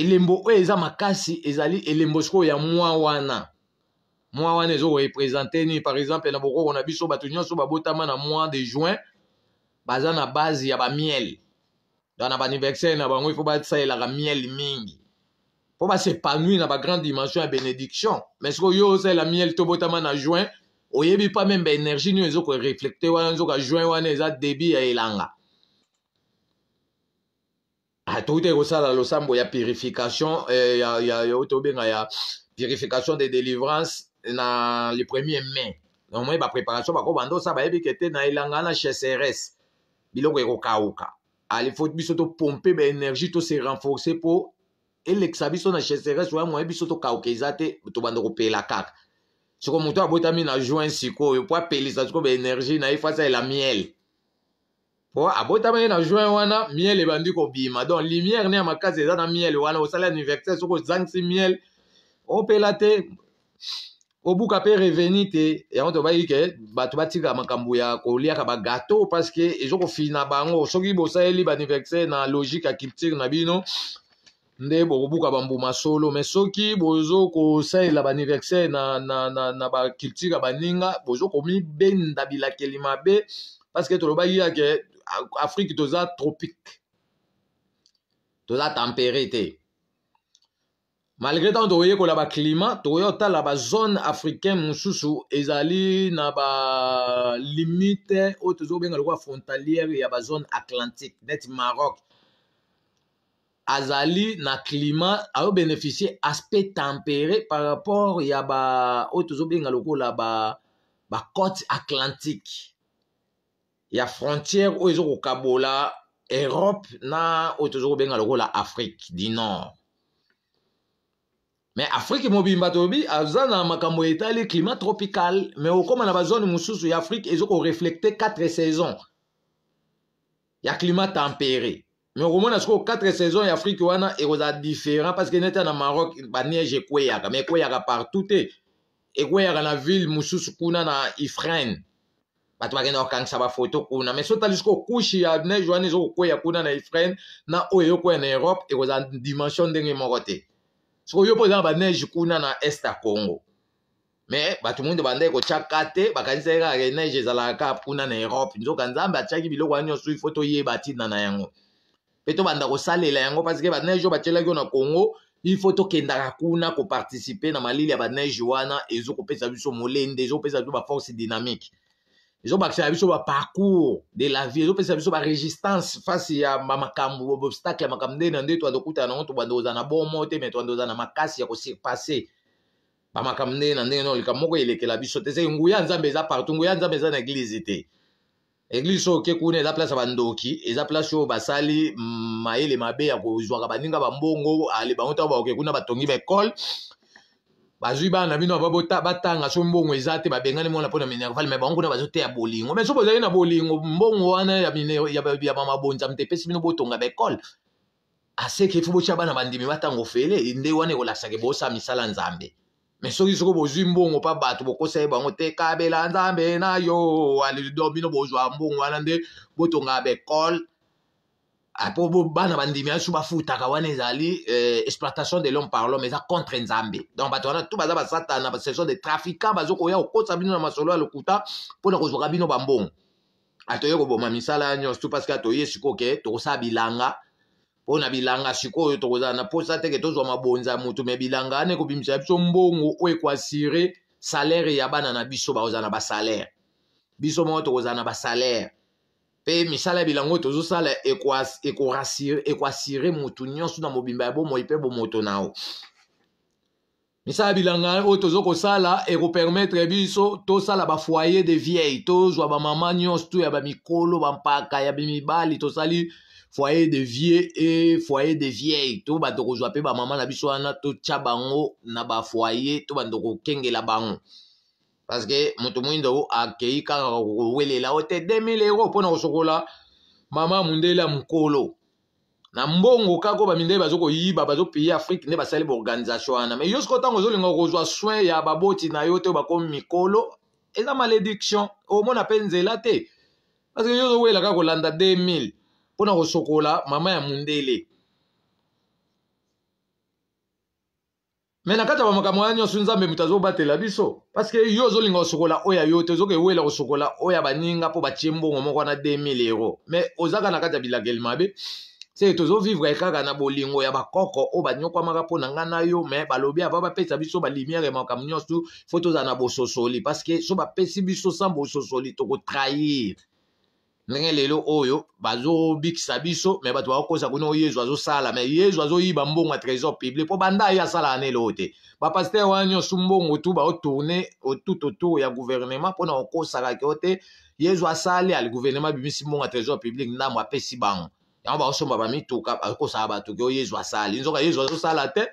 elembo oyo eza makasi ezali elembo sikoyo ya mwa wana mwa wana ezorepresente nini par exemple na bokoko na biso bato nyonso babotama na mois de juin baza na base ya bamiele don na baaniversaire na bango ifo basalelaka miele mingi mpo basepanui na bagrande dimension ya bénédiction mais sikoyo yo osalela miele to botama na juin oyebi mpa meme baénergie nini ezokoreflecte wana nzoka juin wana eza debit ya elanga Ah, tokuti ekosala losambo ya purification eh, oyo tobenga ya purification de délivrance na le premier mai omoi bapreparation bako banda osa bayebi ke te na elanga wana cheseres biloko ekokauka alifo biso topompe baénergie tose renforce mpo elekisa biso na cheseres oya moye biso tokauka eza te tobanda kopela kaka siko moto abotami na juin sikoyo mpo apelisa siko baénergie na ye fasa ela miele po abotama ye na juin wana miel ebandi kobima donc lumière ne ya makasi eza na miel wana osala anniversaire soki ozangisi miel opela te obuka mpe reveni te yango tobayiki ke bato batika makambo ya koliaka bagato parceke ezokofina bango soki bosaleli baanniversaire na logique ya culture na bino nde bokobuka bambuma solo me soki bozokosalela baanniversaire na, na, na, na baculture ya baninga bozokomibenda bilakeli mabe parceke tolobaki yake afrique est tropique ça tempéré tempérée. malgré tant tokoki climate, tout la zone zone africain mosusu ezali na balimite oyo tozobenga zone frontalière ya zone atlantique net maroc azali na climat bénéficié aspect tempéré par rapport ya ba côte atlantique il y ya frontière oyo kabola europe na oyo tozokobenga la afrique du nord me afrike mobimba toyobi aza na makambo etali climat tropical au l'Afrique, na ont reflécté ya saisons. saisons y y ya climat tempéré mais au moins, quatre saisons en Afrique afrike wana ekozala différent parce que neti au maroc bah, mais ekweyaka me ekweyaka partout te ekweyaka la ville mosusu kuna na ifrane bato bakenda kokangisa bafoto kuna me so tali soki okushi ya ne joane ezokokweya kuna na efraine na oyo eyokwea na europe ekozala dimension ndenge moko te soki yo mpo eza na baneige kuna na est ya congo me bato moindo bandai kotyaka te bakanisa ye kaka neige ezalaka kaka kuna na europe nzoka nzambe atyaki biloko wana nyonso ifo toyeba ntina na yango mpe tobanda kosalela yango parceke baneige oyo batyelaki yo na congo ifo tokendaka kuna koparticipe na malili ya baneige wana ezokopesa biso molende ezokopesa biso baforce dynamique ezobakisa biso baparcours de la vie ezopesa biso baresistance face ya bamakambo obstacle ya makambo nde na nde twanda okutana nango tobanda kozala na bomo te me twanda kozala na makasi ya kosurpasse bamakambo nde na ndenge noleka moko elekela biso te seke nguya nzambe eza partout nguya nzambe eza na eglize te eglize oyo oke kuna eza place ya bandoki eza place oyo basali mayele mabe ya kozwaka baninga bambongo ale bango ntango baoke kuna batongi baekole bazwi bana na bino batanga so mbongo eza te babengani mona mpona minerval me bango kuna bazoteya bolingo me so bozali na bolingo mbongo wana ya mamabonzam te epesi bino botonga baekole aseke fo botya bana bandimi batango ofele nde wana ekolasake bosa misala nzambe me soki soko bozwi mbongo mpa bato bokosa ye bango te kabela nzambe na yo alelo bino bozwa mbongo wana nde botonga baekole apo bana bandimi aso bafutaka wana ezali eh, exploitation de l'homme par l'homme eza contre nzambe donc bato wana tu baza basatana basesion de trafiquant baza koya kokotisa bino na masolo ya lokuta mpona kozwaka bino bambongo atoye koboma misala ya nyonso tu parceke atoye sikoyo ke tokosala bilanga mpona bilanga sikoyo tokozala na mposa teke tozwa mabonza ya motu me bilanga wana ekobimisa biso mbongo oyo ekoasire salaire ya bana na biso bakozala na basalere biso moko tokozala na basalere mpe misala ya bilango tozosala ekoasire motu nyonso na mobimba ya bomoi mpe bomoto na yo misala bilanga oyo toza kosala ekopermetre biso tosala bafoyer de vieille tozwa bamama nyonso to ya bamikolo bampaka ya bimibali tosali foyer de vie e foyer de vieille to bato kozwa mpe bamama na biso wana totya bango na bafoyer to bando kokengela bango parce que moto moyindo o akei kaka kowelela o te 2000 euro mpona kosokola mama mundela mokolo na mbongo kaka oyo bamindele bazokoyiba bazopiye afrike nde basali baorganisation wana mai yo siko ntango ozolinga kozwa soin ya baboti na yo te oyo bakomi mikolo eza malédiction omona mpe nzela te parce que yo ozowela kaka kolanda 2000 mpona kosokola mama ya mundele me na kati ya bamakambo wana nyonso nzambe moto azobatela biso parceke yo ozolinga kosokola oyo yo te ozokewela kosokola oyo ya baninga mpo batie mbongo moko wana 2000 euro me ozaka na kati ya bilakeli mabe se tozovivre kaka na bolingo ya bakoko oyo banyokwamaka mpo na ngai na yo me balobi ava bapesa biso balimiere ya makambo nyonso fo tozala na bososoli parceke so bapesi biso sans bososoli tokotrahir ndenge lelo oyo bazobikisa biso me bato bakokosa kuna oyo yezu azosala me yezu azoyiba mbongo ya trésor public mpo banda ye asala ane leo te bapaster wana nyonso mbongo tu baotourne tout autour ya gouvernement mpona kokosaka keo te yezu asali ali gouvernement abimisi mbongo ya trésor public ndambo apesi bango yango baosomba bamituka bakosaka bato keo yezu asali nzoka yezu azosala te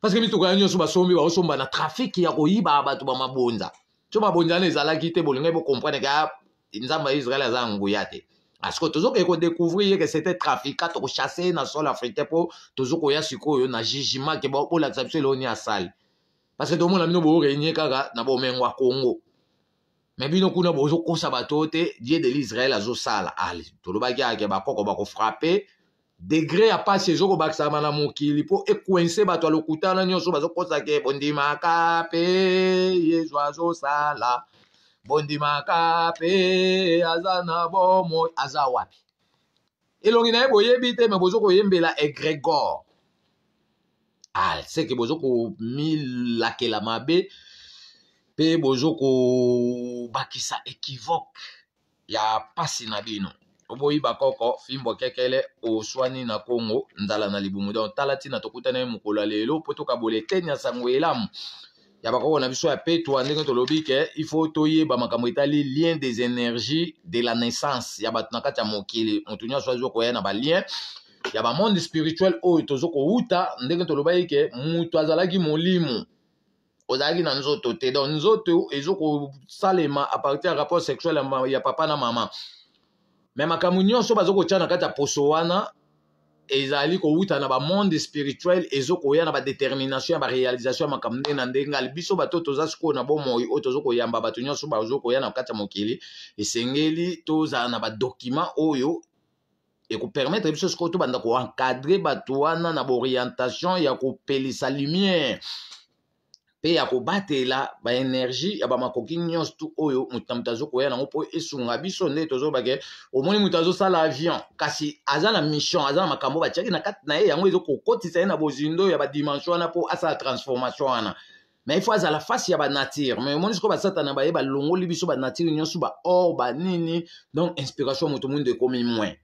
parceke mituka ya nyonso basombi baosomba na trafiki ya koyiba bato bamabonza so mabonza wana ezalaki te bolingai bokomprendre ka te nzambe ya israele aza nguya te parceke tozokee kodécouvrir yeke c'était trafica tokochasse ye na sol africain mpo tozokoya sikoyo na jugement ke bolakisa biso eloo ni asali parceke tomona bino boorenie kaka na bomengwa congo me bino kuna bozokosa bato te die de lisrael azosala ale tolobaki ake bakoko bakofrape degre ya pasi ezokobakisama na mokili mpo ekwense bato ya lokutana nyonso bazokosake bondimaka mpe yesu azosala bondimaka mpe aza na bomoi aza wapi elongi na ye boyebi te me bozo koyembela egregor ah, seke bozo komilakela mabe mpe bozo kobakisa ekivoke ya mpasi na bino oboyiba koko fimbo kekele oswani na kongo nzala na libumu don tala ntina tokutana ye mokolo ya lelo mpo tokabola eteni ya sango elamu ya bakokona biso ya la ndenge il faut bah, lien des énergies de la naissance ya haut. na y a mokili monde spirituel haut. Oh, il y a ya monde spirituel oyo ko kowuta ndenge tolobaki ke moto azalaki molimo ozalaki na nzoto te donc nzoto ezokosalema a partir rapport sexuel ya papa na mama me makambo nyonso bazokotia na kata poso ezali kowuta na bamonde spirituel ezokoya na badetermination ya barealisation ya makambo nde na ndenge ali biso bato toza sikoyo na bomoi oyo tozokoyamba bato nyonso bazokoya na kati ya mokili esengeli tozala na badokima oyo ekopermettre biso sikoyo tobanda koencadre bato wana na baorientation ya kopelisa lumière mpe ya kobatela baenergie ya bamakoki nyonso tu oyo moto na moto azokoya nango mpo esunga biso nde tozobake omoni moto azosala avion kasi aza na mission aza na makambo batiaki na kati na ye yango ezokokotisa ye na bozindo ya badimension wana mpo asala transformation wana mais ifo azala fasi ya banature mais omoni sikoyo basatana baye balongoli biso banature nyonso baor banini donc inspiration ya moto moindo ekomi moins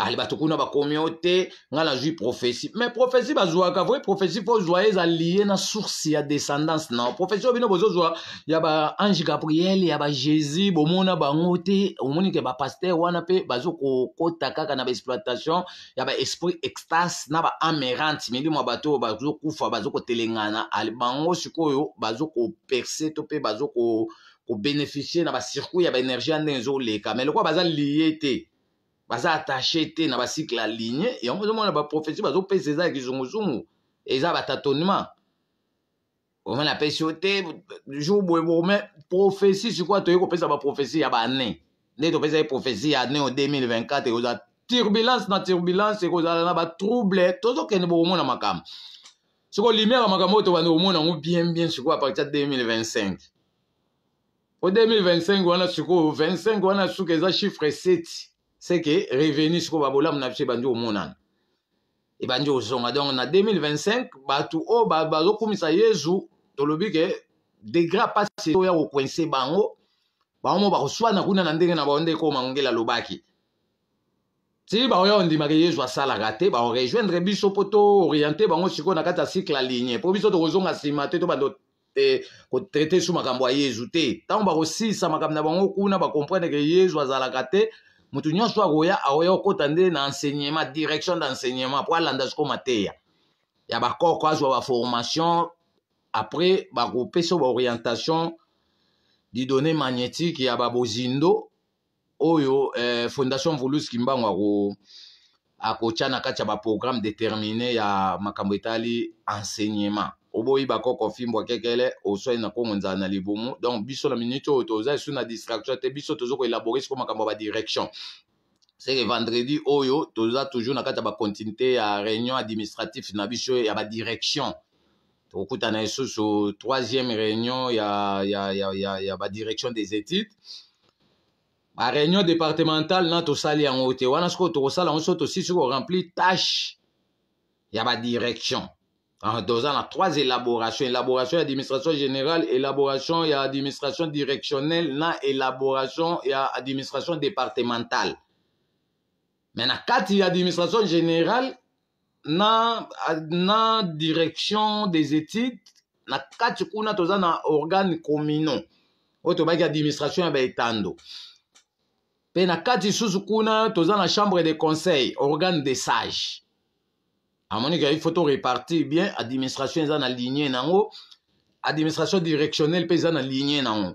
ali bato kuna bakomi yo te ngai nazwi prophesie me prophesie bazwaka voi prophesie mpo ozwa ezali ye na source ya descendance na prophesie oyo bino bozozwa ya baange gabriel ya bajésus bomona bango te omoni ke bapaster wana mpe bazokokɔta kaka na baexploitation ya baesprit extase na baamérante milimo ya bato oyo bazokufa bazokotelengana ali bango sikoyo bazokoperse to mpe bazokobénéficie na bacircuit ya baénergie ya ndenge ezoleka me lokola baza lie te baza attache te na bacycle ya ligne yango ozomona baprofesi bazopesa eza ya kizunguzungu eza batatonement omona apesi yo te jour boye bome profesi sikoya toyei kopesa baprofesi ya bane nde topesa ye profesi ya ane o 2024 ekozala turbulence na turbulence ekozala na batrouble tozokende bokomona makambo sikoyo lumière ya makambo oyo tobandi komona yango bien bien sikoyo apartir ya 2025 o 2025 wana sikoyo 25 wana suka eza chiffre 7 seke revenu sikoyo babolamu na biso ebandi omonana ebandi ozonga donc na 2025 bato oyo bazokumisa yezu tolobi ke degra mpasi oyo ya kokwense bango bango mo bakoswana kuna na ndenge na bango nde ekoma ngeli alobaki ti baoyo ondimaka yezu asalaka te baorejoindre biso mpo tooriente bango sikoyo na kati ya cycle aligne mpo biso tokozonga nsima te to bando e, kotraite su makambo ya yezu te ntango bakosilisa makambo na bango kuna bakomprendre ke yezu azalaka te moto nyonso akoya akoya okɔta nde na enseignement direction d'enseignement mpo alanda soko mateya ya bakoko azwa baformation après bakopesa baorientation didonné magnétique ya babozindo oyo eh, fondation vuluski mbango akotya na kati ya baprogramme déterminé ya makambo etali enseignement oboyiba koko fimbwa kekele oswai na kongo nzala na libumu donc biso na minute oyo toza esu na distraction te biso toza koelabore siko makambo ya badirection seke vendredi oyo toza toujours na kati ya bacontinité ya réunion administratif na biso ya badirection tokokutana lisusu troisième réunion ya, ya, ya, ya, ya badirection des études baréunion départementale na tosali yango te wana sikoyo tokosala yango so tosi siko rempli tâche ya badirection toza na trois élaboration élaboration ya administration générale élaboration ya administration directionnelle na élaboration ya administration départementale me na kati ya administration générale na, na direction des études na kati kuna toza na organe communaux oyo tobaki administration ya baetando mpe na kati susu kuna toza na chambre de conseil organe de sage amoni ezali photo reparti bien administration eza na ligne nango administration directionnelle mpe eza na ligne nango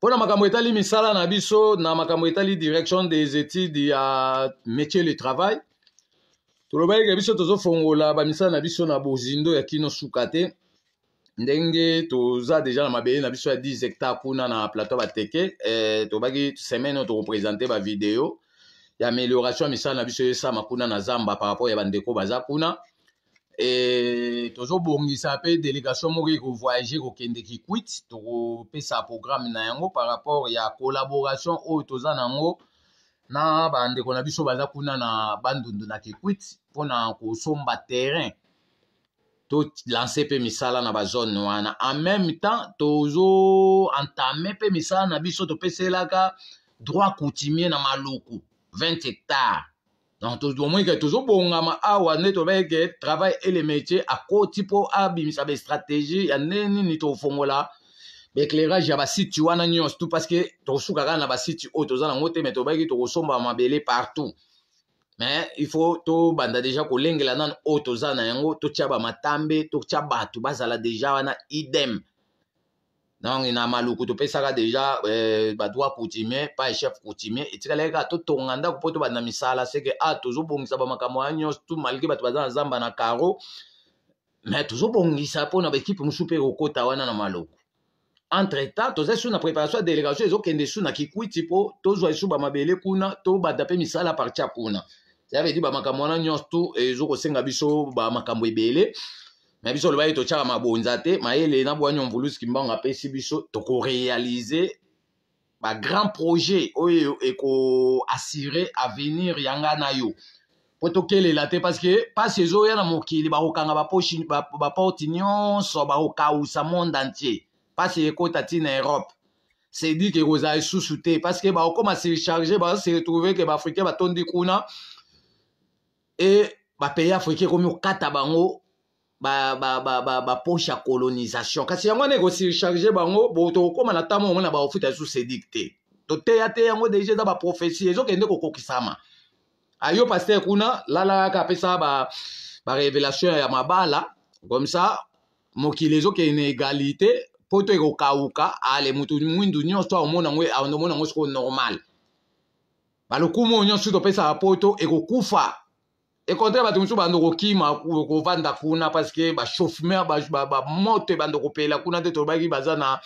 Pona makambo etali misala na biso na makambo etali direction des études ya métier le travail tolobalike biso tozofongola bamisala na biso na bozindo ya kino suka ndenge toza déjà na mabele na biso ya 10 hectares, kuna na plateau bateke eh, tobaki semaine représenter ba vidéo. ya amélioration ya misala na biso esama kuna na zamba par rapport ya bandeko baza kuna e, tozobongisa mpe délégation moko ekovoyage kokende kikwit tokopesa programme na yango par rapport ya collaboration oyo toza na yango na bandeko na biso baza kuna na bandundu na kikwit mpona kosomba terrain tolance mpe misala na bazone wana en même temps tozoentame mpe misala na biso topeselaka droit coutumier na maluku 20 hectares. Donc, au moins que toujours bon, hein, ah, travail et les métiers à côté stratégie ya neni ni formola L'éclairage ya ba situé wana tout parce que to sukaka na ba site o zana ngote mais to stratégie. to mabele partout. Mais il faut to banda déjà ko lengela nan to to déjà idem. donc na maluku topesaka deja eh, bato bakutime pa chef kutime etikalaki kaka totonga ndako mpo to banda misala seke a ah, tozobongisa bamakambo ya nyonso tu malgre bato baza na zamba na caro mais tozobongisa mpona baekipe mosusu mpe kokota wana na maluku entre temps toza su na préparation ya délégation ezokende su na kikwiti mpo tozwa su bamabele kuna tobanda mpe misala partia kuna ça veut dire bamakambo wana nyonso tu ezokosenga biso bamakambo ebele Mais biso oloba ye totyaka mabonza te mayele na bwani omvuluski mbango apesi biso ma grand projet oyo assurer avenir ya nga na yo mpo la te pas mpasi ezoya na mokili bakokanga baporte nyonso okausa monde entier que ekota ti na europe c'est dit que que parce cedike ekozala lisusu te parceke se retrouver que retrouve ke ba batondi kuna ba payer africain comme kokata bango baposhe ya colonisation kasi yango wana ekosircharge bango tokokóma na ntango omona baofuta esu sedik te toteya te yango deja eza baprofesie ezokende kokokisama ayo paster kuna lala kaka apesa barevelation ya mabala comme ça mokili ezokende égalité mpo to ekokawuka ale motu mwindu nyonso to aomonango sikoyo normal balukumu oyo nyonso topesaka mpo to ekokufa econtraire bato mosusu bando kokima kovanda kuna parceke bachauffeur bamoto ebando kopela kuna te tolobaki baza na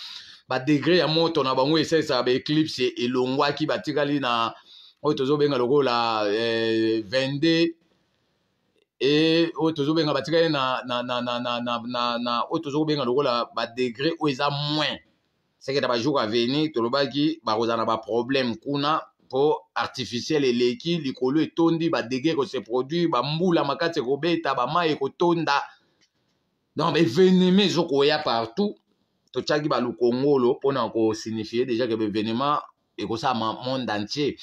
badegre ya moto na bango esalisaka baeclipse elongwaki batikali na oyo tozobenga lokola eh, 22 e oyo tozobenga batikali na, na, na, na, na, na, na, na oyo tozobenga lokola badegre oyo eza moins seketa bajour aveni tolobaki bakozala na baproblème kuna pour artificiel eleki likolo etondi badege ekoseproduire bambula makasi ekobeta bamai ekotonda donc bevenema ezokoya partout signifier déjà que kosignifie deja ke bevenema ma monde entier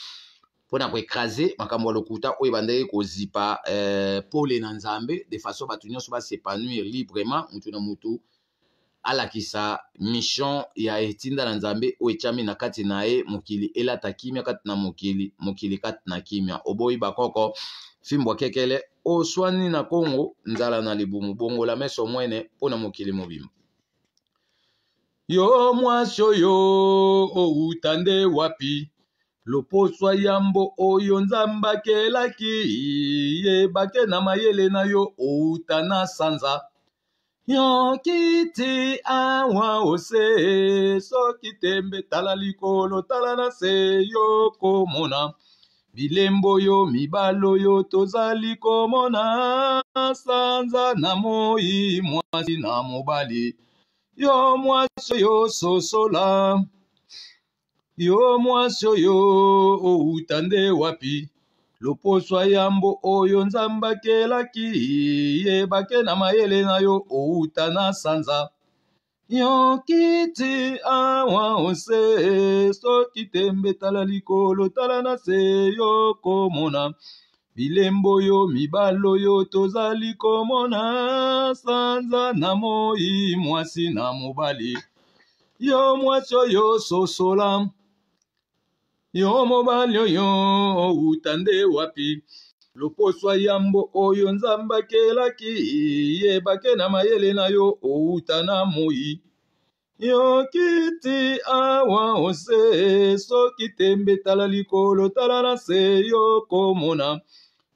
mpona koekrase makambo ya lokuta oyo bandeki euh, pole na nzambe de façon bato nyonso basepanouir librement mutu na mutu alakisa mission ya etinda na nzambe oyo etiami na kati na ye mokili elata kimia kati na mokili mokili kati na kimia oboyi bakoko fimbwa kekele oswani na kongo nzala na libumu bongola meso mwene mpo na mokili mobimba yo mwasi oyo outa nde wapi loposwa yambo oyo nzambe akelaki yebake na mayele na yo outa na sanza yonkiti awa ose soki tembe tala likolo tala na se yokomona bilembo oyo mibale oyo tozali komona sanza na moi mwasi na mobali yo mwasi oyo sosola yo mwasi oyo outa nde wapi loposwa yambo oyo nzambe akelaki yebake na mayele na yo outa na sanza yokiti awa ose soki tembe tala likolo tala na se yokomona bilembo oyo mibali oyo tozali komona sanza na moi mwasi na mobali yo mwasi oyo sosola yo mobali oyo outa nde wapi loposwa yambo oyo nzambe akelaki yebake na mayele na yo outa na moi yokiti awa ose soki tembe tala likolo tala na se yokomona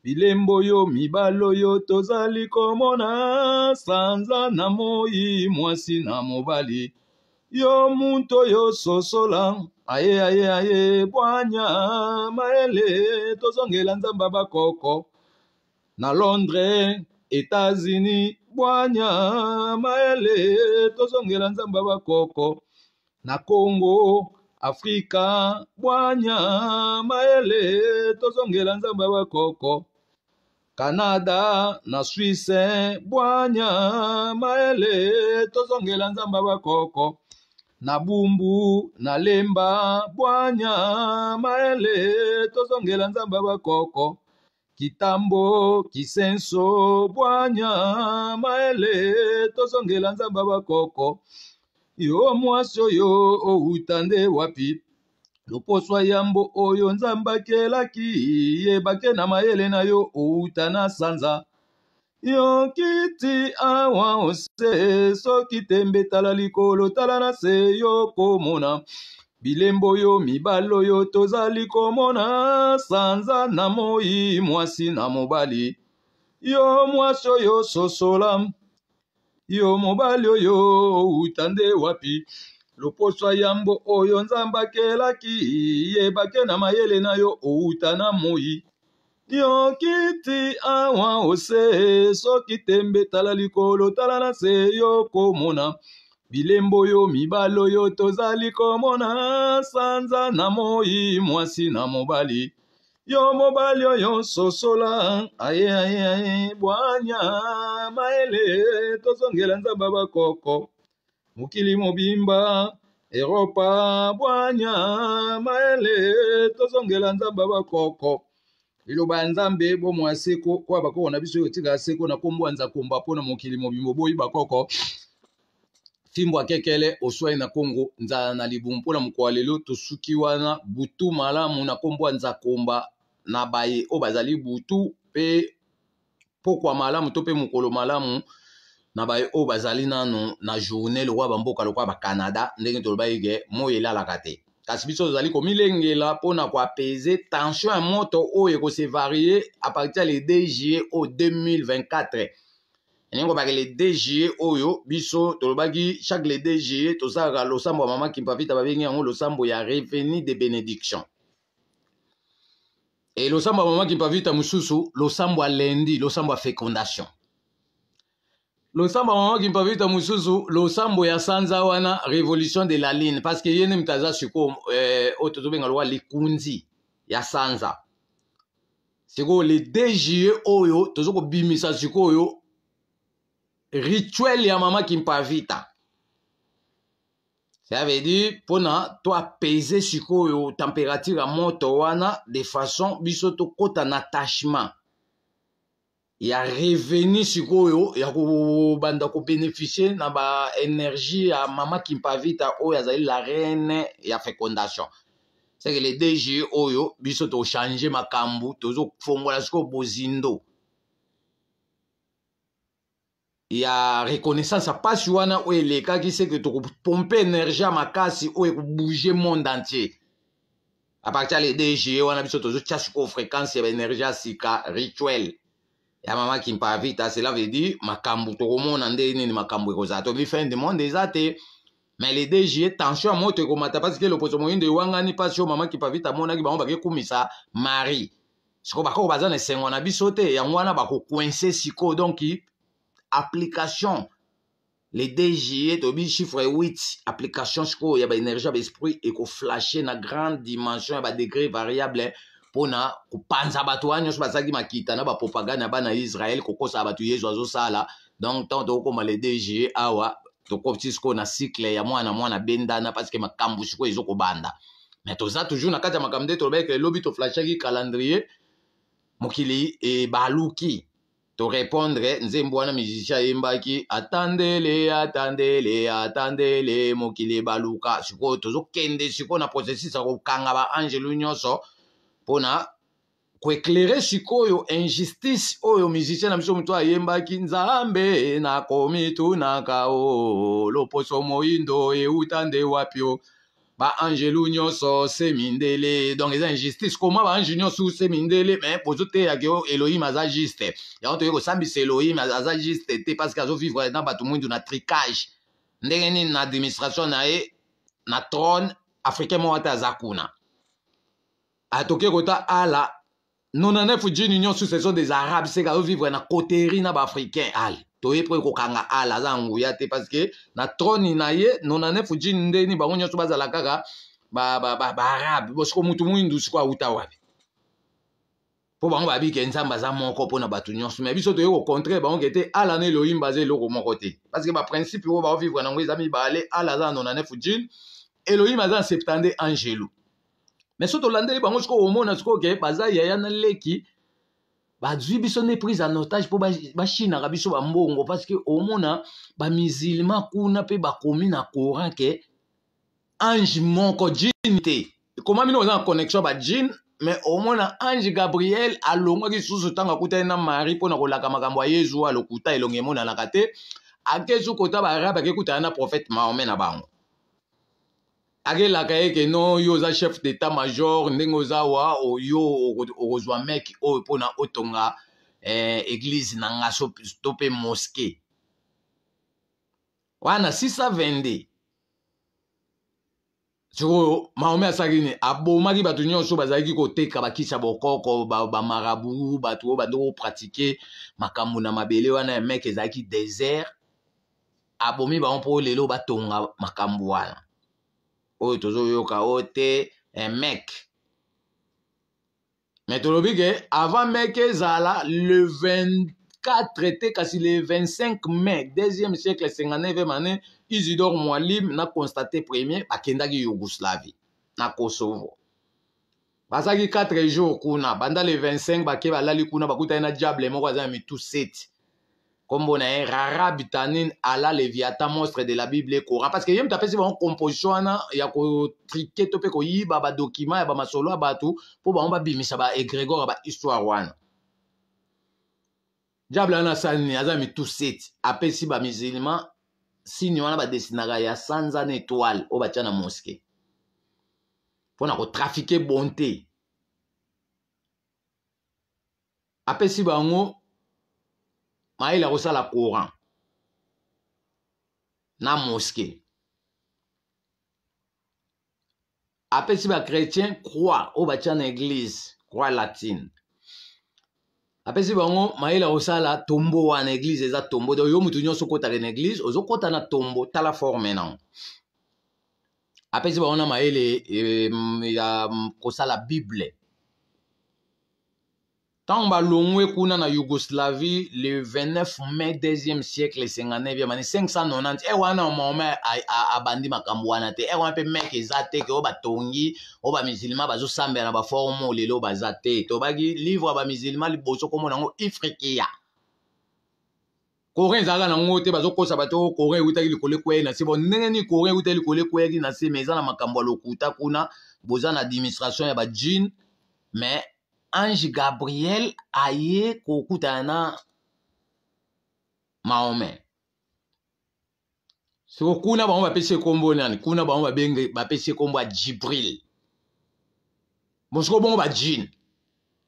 bilembo oyo mibale oyo tozali komona sanza na moi mwasi na mobali yo muntu oyo sosola aye aye aye bwanya mayele tozongela nzamba bakoko na londres etats-unis bwanya mayele tozongela nzamba bakoko na congo afrika bwanya mayele tozongela nzamba bakoko kanada na swisse bwanya mayele tozongela nzamba bakoko na bumbu na lemba bwanya maele tozongela nzambe bakoko kitambo kisenso bwanya maele tozongela nzambe bakoko yo mwasi oyo outa nde wapi loposwa yambo oyo nzambe akelaki yebake na mayele na yo outa na sanza yoki ti awa ose soki tembe tala likolo tala na se yokomona bilembo oyo mibali oyo tozali komona sanza na moi mwasi na mobali yo mwasi oyo sosola yo mobali oyo outa nde wapi loposwa yambo oyo nzambe akelaki yebake na mayele na yo outa na moi yoki ti awa ose soki tembe tala likolo tala na se yokomona bilembo oyo mibale oyo tozali komona sanza na moi mwasi na mobali yo mobali oyo sosola aye aye aye bwanya mayele tozongela nzaba bakoko mokili mobimba eropa bwanya mayele tozongela nzaba bakoko liloba ya nzambe bomwa seko oyo bakoko na biso oyo etikala seko na kombo ya nzakomba mpo na mokili mobimbo boyi bakoko fimbu akekele oswai na kongo nzala na libumu mpo na mokolo lelo tosuki wana butu malamu na kombo ya nzakomba na baye oyo bazali butu mpe pokwa malamu to mpe mokolo malamu na baye oyo bazali nanu na journée lokwa bamboka lokwa bacanada ndenge toloba ike moi elalaka te kasi biso tozali komilengela mpona koapese tension ya moto oyo ekose varie a partir ya le 2 juillet oyo 2024 eningi kobaka le 2 juillet oyo biso tolobaki chaque le 2 juillet tosalaka losambo ya mama kimpavita babengi yango losambo ya revenu de bénédiction e losambo ya mama kimpavita mosusu losambo ya lendi losambo ya fécondation losambo mama kimpavita mosusu losambo ya sanza wana révolution de la ligne parce que ye nde moto aza sikoyo eh, oyo tozobenga lokwa likunzi ya sanza sikoyo le dje oyo toza kobimisa sikoyo rituel ya mama kimpavita ça veut dire mpona to apaize sikoyo température ya moto wana de façon biso tokɔta na attachement ya revenu sikoyo ya kobanda kobénéficie na baénergie ya mama kimpavita oyo azali la reine ya fécondation seke le dg oyo biso tochange makambo tozofongola sikoyo bozindo ya reconnaissance ya mpasi wana oyo elekaki seke tokopompe énergie ya makasi oyo ekobouge monde entier apartir ya le dg wana biso tozotia sikoyo fréquence ya baénergie ya sika rituel ya mamaki vita ta cela veut dire makambo tokomona nde nini makambu suis en fin de monde des mais le dg tension que moto ekomata que loposo moyindo ewangani mpasi oyo Vita, Marie que mari siko bakoko baza na esengo na biso te ba ko coincé donc application le DG tobi chiffre 8 application énergie ya esprit et qu'on flasher na grande dimension ya degré variable hein. mpona kopanza bato wana nyonso bazalaki makita na bapropagande ya bana ya israele kokosa bato yezu azosala donc ntango tokokoma le dg awa tokoti sikoyo na cycle ya mwana mwana bendana parceke makambo sikoyo ezokobanda me toza toujours na kati ya makambo nde tolobaki elobi toflashaki calendrier mokili ebaluki torépondre nzembo wana musicien ayembaki atandele atandele atandele mokili ebaluka sikoyo tozokende sikoyo na processus ya kokanga baangelu nyonso mpona koeklere sikoyo injustice oyo musicien na biso moto ayembaki nzambe nakomitunaka o loposo moyindo euta nde wapi o baangelu nyonso se mindele donc eza injustice koma baange nyonso se mindele me bozoteyaki o elohim aza juste yango toyei kosambisa elohim aza juste te parceke azovivre na bato mwindu na tricage ndenge nini na administration na ye na trone africain moko ata aza kuna atoke kota ala 99 jini nyonso ce sont des arabes seka ovivre na koterie na baafricain ala toye mpo ekokanga ala aza nguya te parceke na trone na ye 99 jini ndeni bango nyonso bazala kaka baarabe bosiko mutu mwindu siko awuta wapi mpo bango babike nzambe aza moko mpona bato nyonso me biso toye kocontre bango ke te ala na elohimba aza eloko moko te parceke baprincipe oyo baovivre nango eza mibale ala aza na 99 jini elohim aza na septande angelo me so tolandeli bango sikoyo omona sikoyo ke baza yaya na leki bazwi biso nde prise en otage mpo bashinaka biso bambongo parceke omona bamisilema kuna mpe bakomi na courant ke ange moko jine te ekomami no eza na connexion ya bajine me omona ange gabriel alongwaki susu ntango akutani na mari mpona kolaka makambo ya yezu alokuta elongo emonanaka te akesi kota baarabe akekutana na prophète mahome na bango akelaka ye ke non yo oza chef d'état major ndenge oza wa oyo okozwa meki oyo mpona otonga eh, eglize na nga so, to mpe moske wana 622 sikoyo mahome asalaki nini abomaki bato nyonso bazalaki koteka bakisa bokoko bamarabu ba bato oyo bandoko kopratike makambo na mabele wana ya meke ezalaki désert abomi bango mpo lelo batonga makambo wana oyo tozoyoka o un mek Mais tolobi ke avant mek Zala le 24 était kasi le 25 mai deuxième siècle 59 mai. isidore Mwalim na constaté premier Kendagi bah, yougoslavie na kosovo bah, bah, que 4 jours kuna banda le 25 bake lali kuna bakutani na diable moko za na mitu 7 nkombo na ye rara butanin ala leviata monstre de la bible ekoran parce que ye moto apesi bango composition wana ya kotrike to mpe koyiba badokima ya bamasolo ya bato mpo bango babimisa baegregore ya bahistoire wana diable wana asali nini aza mituseti apesi bamusulma sini wana badesinaka ya sanza na étoile oyo batya na moske mpona kotrafike bonte apesi bango mayele kosala courant na moske apesi bakretien croix oyo batya na eglize croix latine apesi bango mayele kosala tombo wana eglize eza tombo donc yo mutu nyonso okotaka na eglize ozokɔta na tombo tala forme nango apesi bango na mayele ya kosala bible ntango balongwe kuna na yougoslavie le 29 mai 2e siècle 59 590 e wana mahoma abandi makambo wana te e wana mpe meke eza te ke oyo batongi oyo bamisilima bazosambela na baforme lelo baza te tobaki livre ya bamisilima liboso komona yango ifrikiya corin ezalaka nango te bazokosa bato corin eutaki likolo ekweyaki na se bo ndenge nini corin eutaki likolo ekweyaki na se me eza na makambo ya lokuta kuna boza na administration ya bajine mais ange Gabriel aye Koukoutana, Mahomet. soko kuna bango bapesi kombo nani kuna bango babenge bapesi kombo ce jibril bon ba bongo jean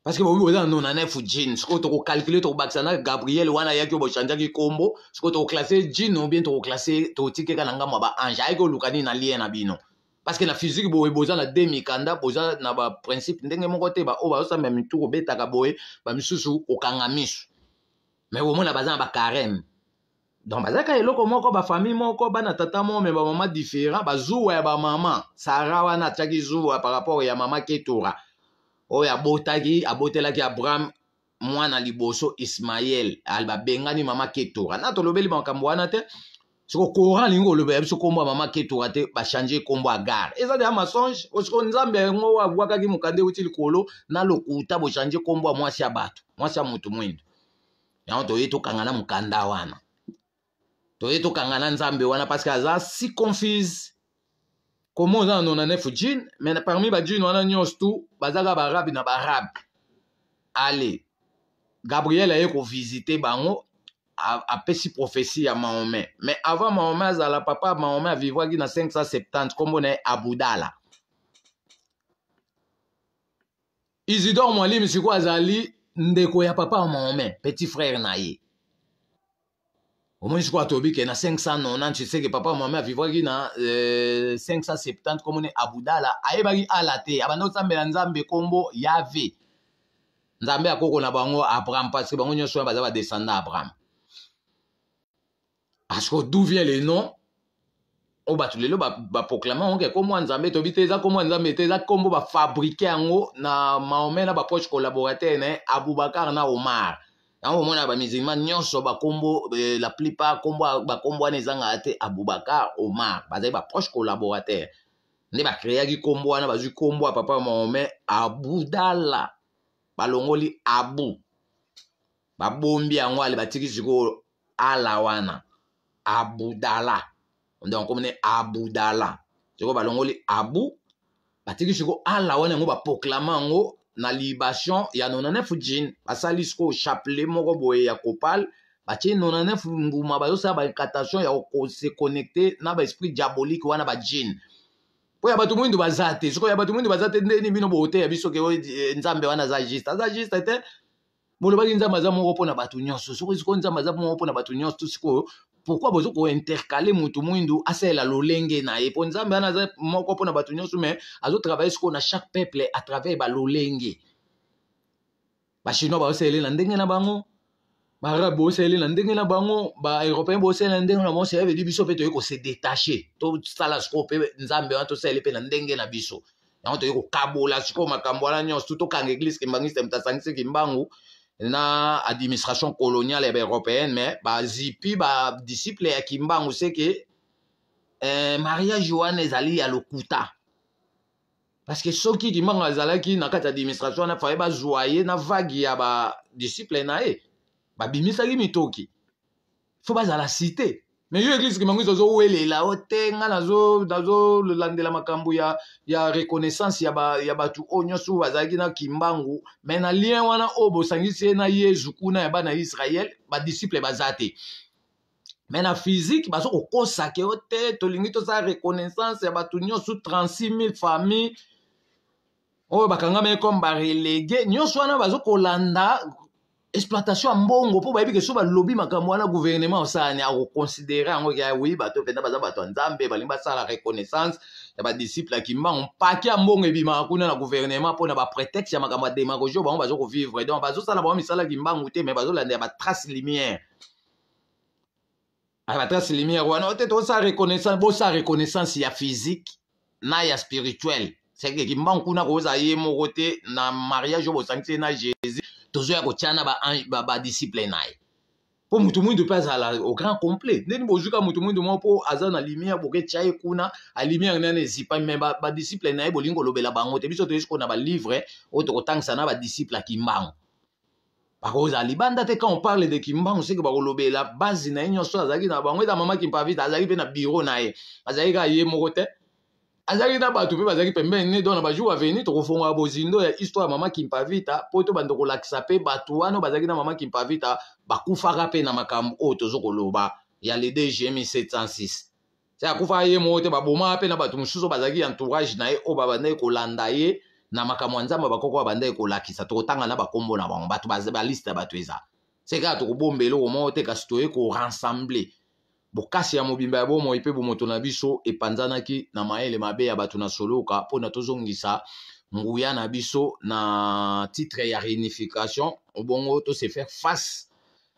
parce que baobi jean. na vous jine soko tokocalcule na gabriel wana vous bo bochanzaki kombo soko bien jine obien tokoklase totikeka na vous nga vous aye oluka nini na lié na bino parceke na physique boye boza na de mikanda boza na baprincipe ndenge moko te baoyo bazosambela mitu kobetaka boye bamisusu kokanga miso me omona baza na bacareme donc bazalaka eloko moko bafamille moko bana tata moko me bamama différent bazuwa ya bamama sara wana atiaki zuwa par rapport ya mama ketura oyo abotaki abotelaki abraham mwana liboso ismael babengani mama ketura na tolobeli makambo wana te soko courant alingi koloba ya biso nkombo ya mama ketoka te bachange nkombo ya gare eza deya masonge osiko nzambe yango oyo abwakaki mokanda euti likolo na lokuta bochange nkombo ya mwasi ya bato mwasi ya motu mwindo yango toye tokanga na mokanda wana toye tokanga na nzambe wana parceke aza si confuse komo oza na nona nefu jin mais parmi bajin wana nyonso tu bazaka barabi na barabi ale gabriel aye kovisite bango A apesi profesi à Mahomet Mais avant Mahomet la papa Mahomet avivwaki na 570 nkombo na ye abudala isidore mwalimu sikoyo azali ndeko ya papa Mahomet petit frère na ye omoni sikoyo atobi ke na 590 que papa Mahomet avivwaki na euh, 570 nkombo na abudala ayebaki ala te abanda kosambela nzambe kombo yave nzambe akoko na bango abraham parce que bango nyonso wana baza badescanda abraham parce que d'où vient le nom oyo oh, bato lelo baproclame yango ke komwa nzambe tobi te eza komwa nzambe te eza nkombo bafabrike yango na mahomet na baproche collaborateur na ye abubakar na omar yango omona bamusulma nyonso bakombo euh, la plupart bakombo wana ah, ezangaka te abubakar omar bazali baproche collaborateur nde bakreaki kombo wana bazwi kombo ya papa mahomet abudala balongoli abu babombi yango ale batiki sikoyo ala wana abudala nde ankomene abudala sikoyo balongoli abu batiki sikoyo ala wana yango baproclame yango na libation ya 99 jine basali sikoyo chapelet moko boye ya kopale batie 99 mbuma bazosala baincantation ya kose connecte na baesprit diabolique wana bajine mpo ya bato mwindu baza te sikoyo ya bato mwindu baza te ndeni bino booteya biso ke eh, nzambe wana aza juste aza juste te bolobaki nzambe aza moko mpona bato nyonso soko sikoyo nzambe aza moko mpona bato nyonso to sikoyo pourkoi bozo kointerkale motu mwindu asalela lolenge na ye mpo nzambe wana aza moko mpona bato nyonso me azotravaille sikoyo na chaque peuple à travers balolenge bachinois baosalele na ndenge na bango baarabe bosalele na ndenge na bango baeuropéen bosalele na ndenge na bango cela veut dire biso mpe toyei kose détache tosala sikoyo mpe nzambe wana tosalele mpe na ndenge na biso yango toyei kokabola sikoyo makambo wana nyonso tu tokanga eglise kimbangisite moto asangiseki mbangu na administration coloniale ebe eh européenne me bazipi badisiple ya eh, kimbangu seke eh, mariage wana ezali ya lokuta parceke soki kimbangu azalaki na kati ya administration wana faye bazwa ye na vage ya badisiple na ye babimisaki mitoki fo bazala cité me yo eglize bango izo azowelela o oh, te ngai nazolandela makambo ya, ya reconnaissance ya, ba, ya bato oyo nyonso oyo bazalaki na kimbangu me na lien wana oyo bosangisi ye na yezu kuna ya bana ya israele badisiple baza te me na physique baza kokosaka yo oh, te tolingi tosala reconnaissance ya bato nyonso 36000 famille oyo bakangama ye comme barelege nyonso wana baza kolanda exploitation ya mbongo mpo bayebi ke so balobi makambo wana gouvernement osalani akoconsidere yango ke oui bato mpenza baza bato ya nzambe balingi basala reconnaissance ya badisiple ya kimbango mpake ya mbongo ebimaka kuna na gouvernement mpona baprétexte ya makambo ya démagogie bango baza kovivre donc bazosala bango misala kimbangu te me bazolanda ya batrace lumière ah, ya batrace lumière wana te tosala reconnaissance bosala reconnaissance ya physique na ya spirituel ceke kimbangu kuna kozala ye moko te na mariage oyo bosangisi na jésus tozoya kotya na badisiple ba, ba na ye mpo mutu mwindu mpe azala au grand complet ndeni bozuka mutu mwindu moko mpo aza na lumière boketya ye kuna alumière nani ezipami me badisiple na ye bolingi kolobela bango te biso toyesi kona balivre oyo tokotangisa na badisiple ya kimbango bakozala libanda te quand on parle de kimbango seke bakolobela basi na ye nyonso azalaki na bango eza mama kimpavite azalaki mpe na biro na ye azalaki kaka ye moko te azalaki na bato mpe bazalaki pembeni ne don na bajour aveni tokofongola bozindo ya histoire ya mama kimpavita mpo to bando kolakisa mpe bato wana bazalaki na mama kimpavita bakufaka mpe na makambo oyo tozo koloba ya le dgm 706 se akufaka ye moko te babomaka mpe na bato mosusu bazalaki entourage na ye oyo babandaki kolanda ye na makambo ya nzambe bakoko babandaki kolakisa tokotanga na bakombo na bango bato baliste ya bato eza se kaka tokobombela eloko moko te kasi toye korensembler bokasi ya mobimba ya bomoi mpe bomoto na biso epanzanaki na mayele mabe ya bato na soloka mpona tozongisa nguya na biso na titre ya réunification obongo tose faire face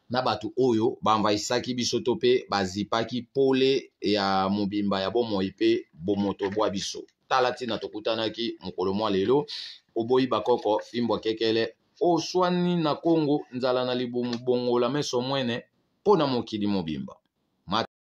na bato oyo banvaisaki biso to mpe bazipaki pole ya mobimba ya bomoi mpe bomoto bwa biso tala ntina tokutanaki mokolo mwa lelo oboyi bakoko fimbo kekele oswani na kongo nzala na libumu bongola meso mwene mpo na mokili mobimba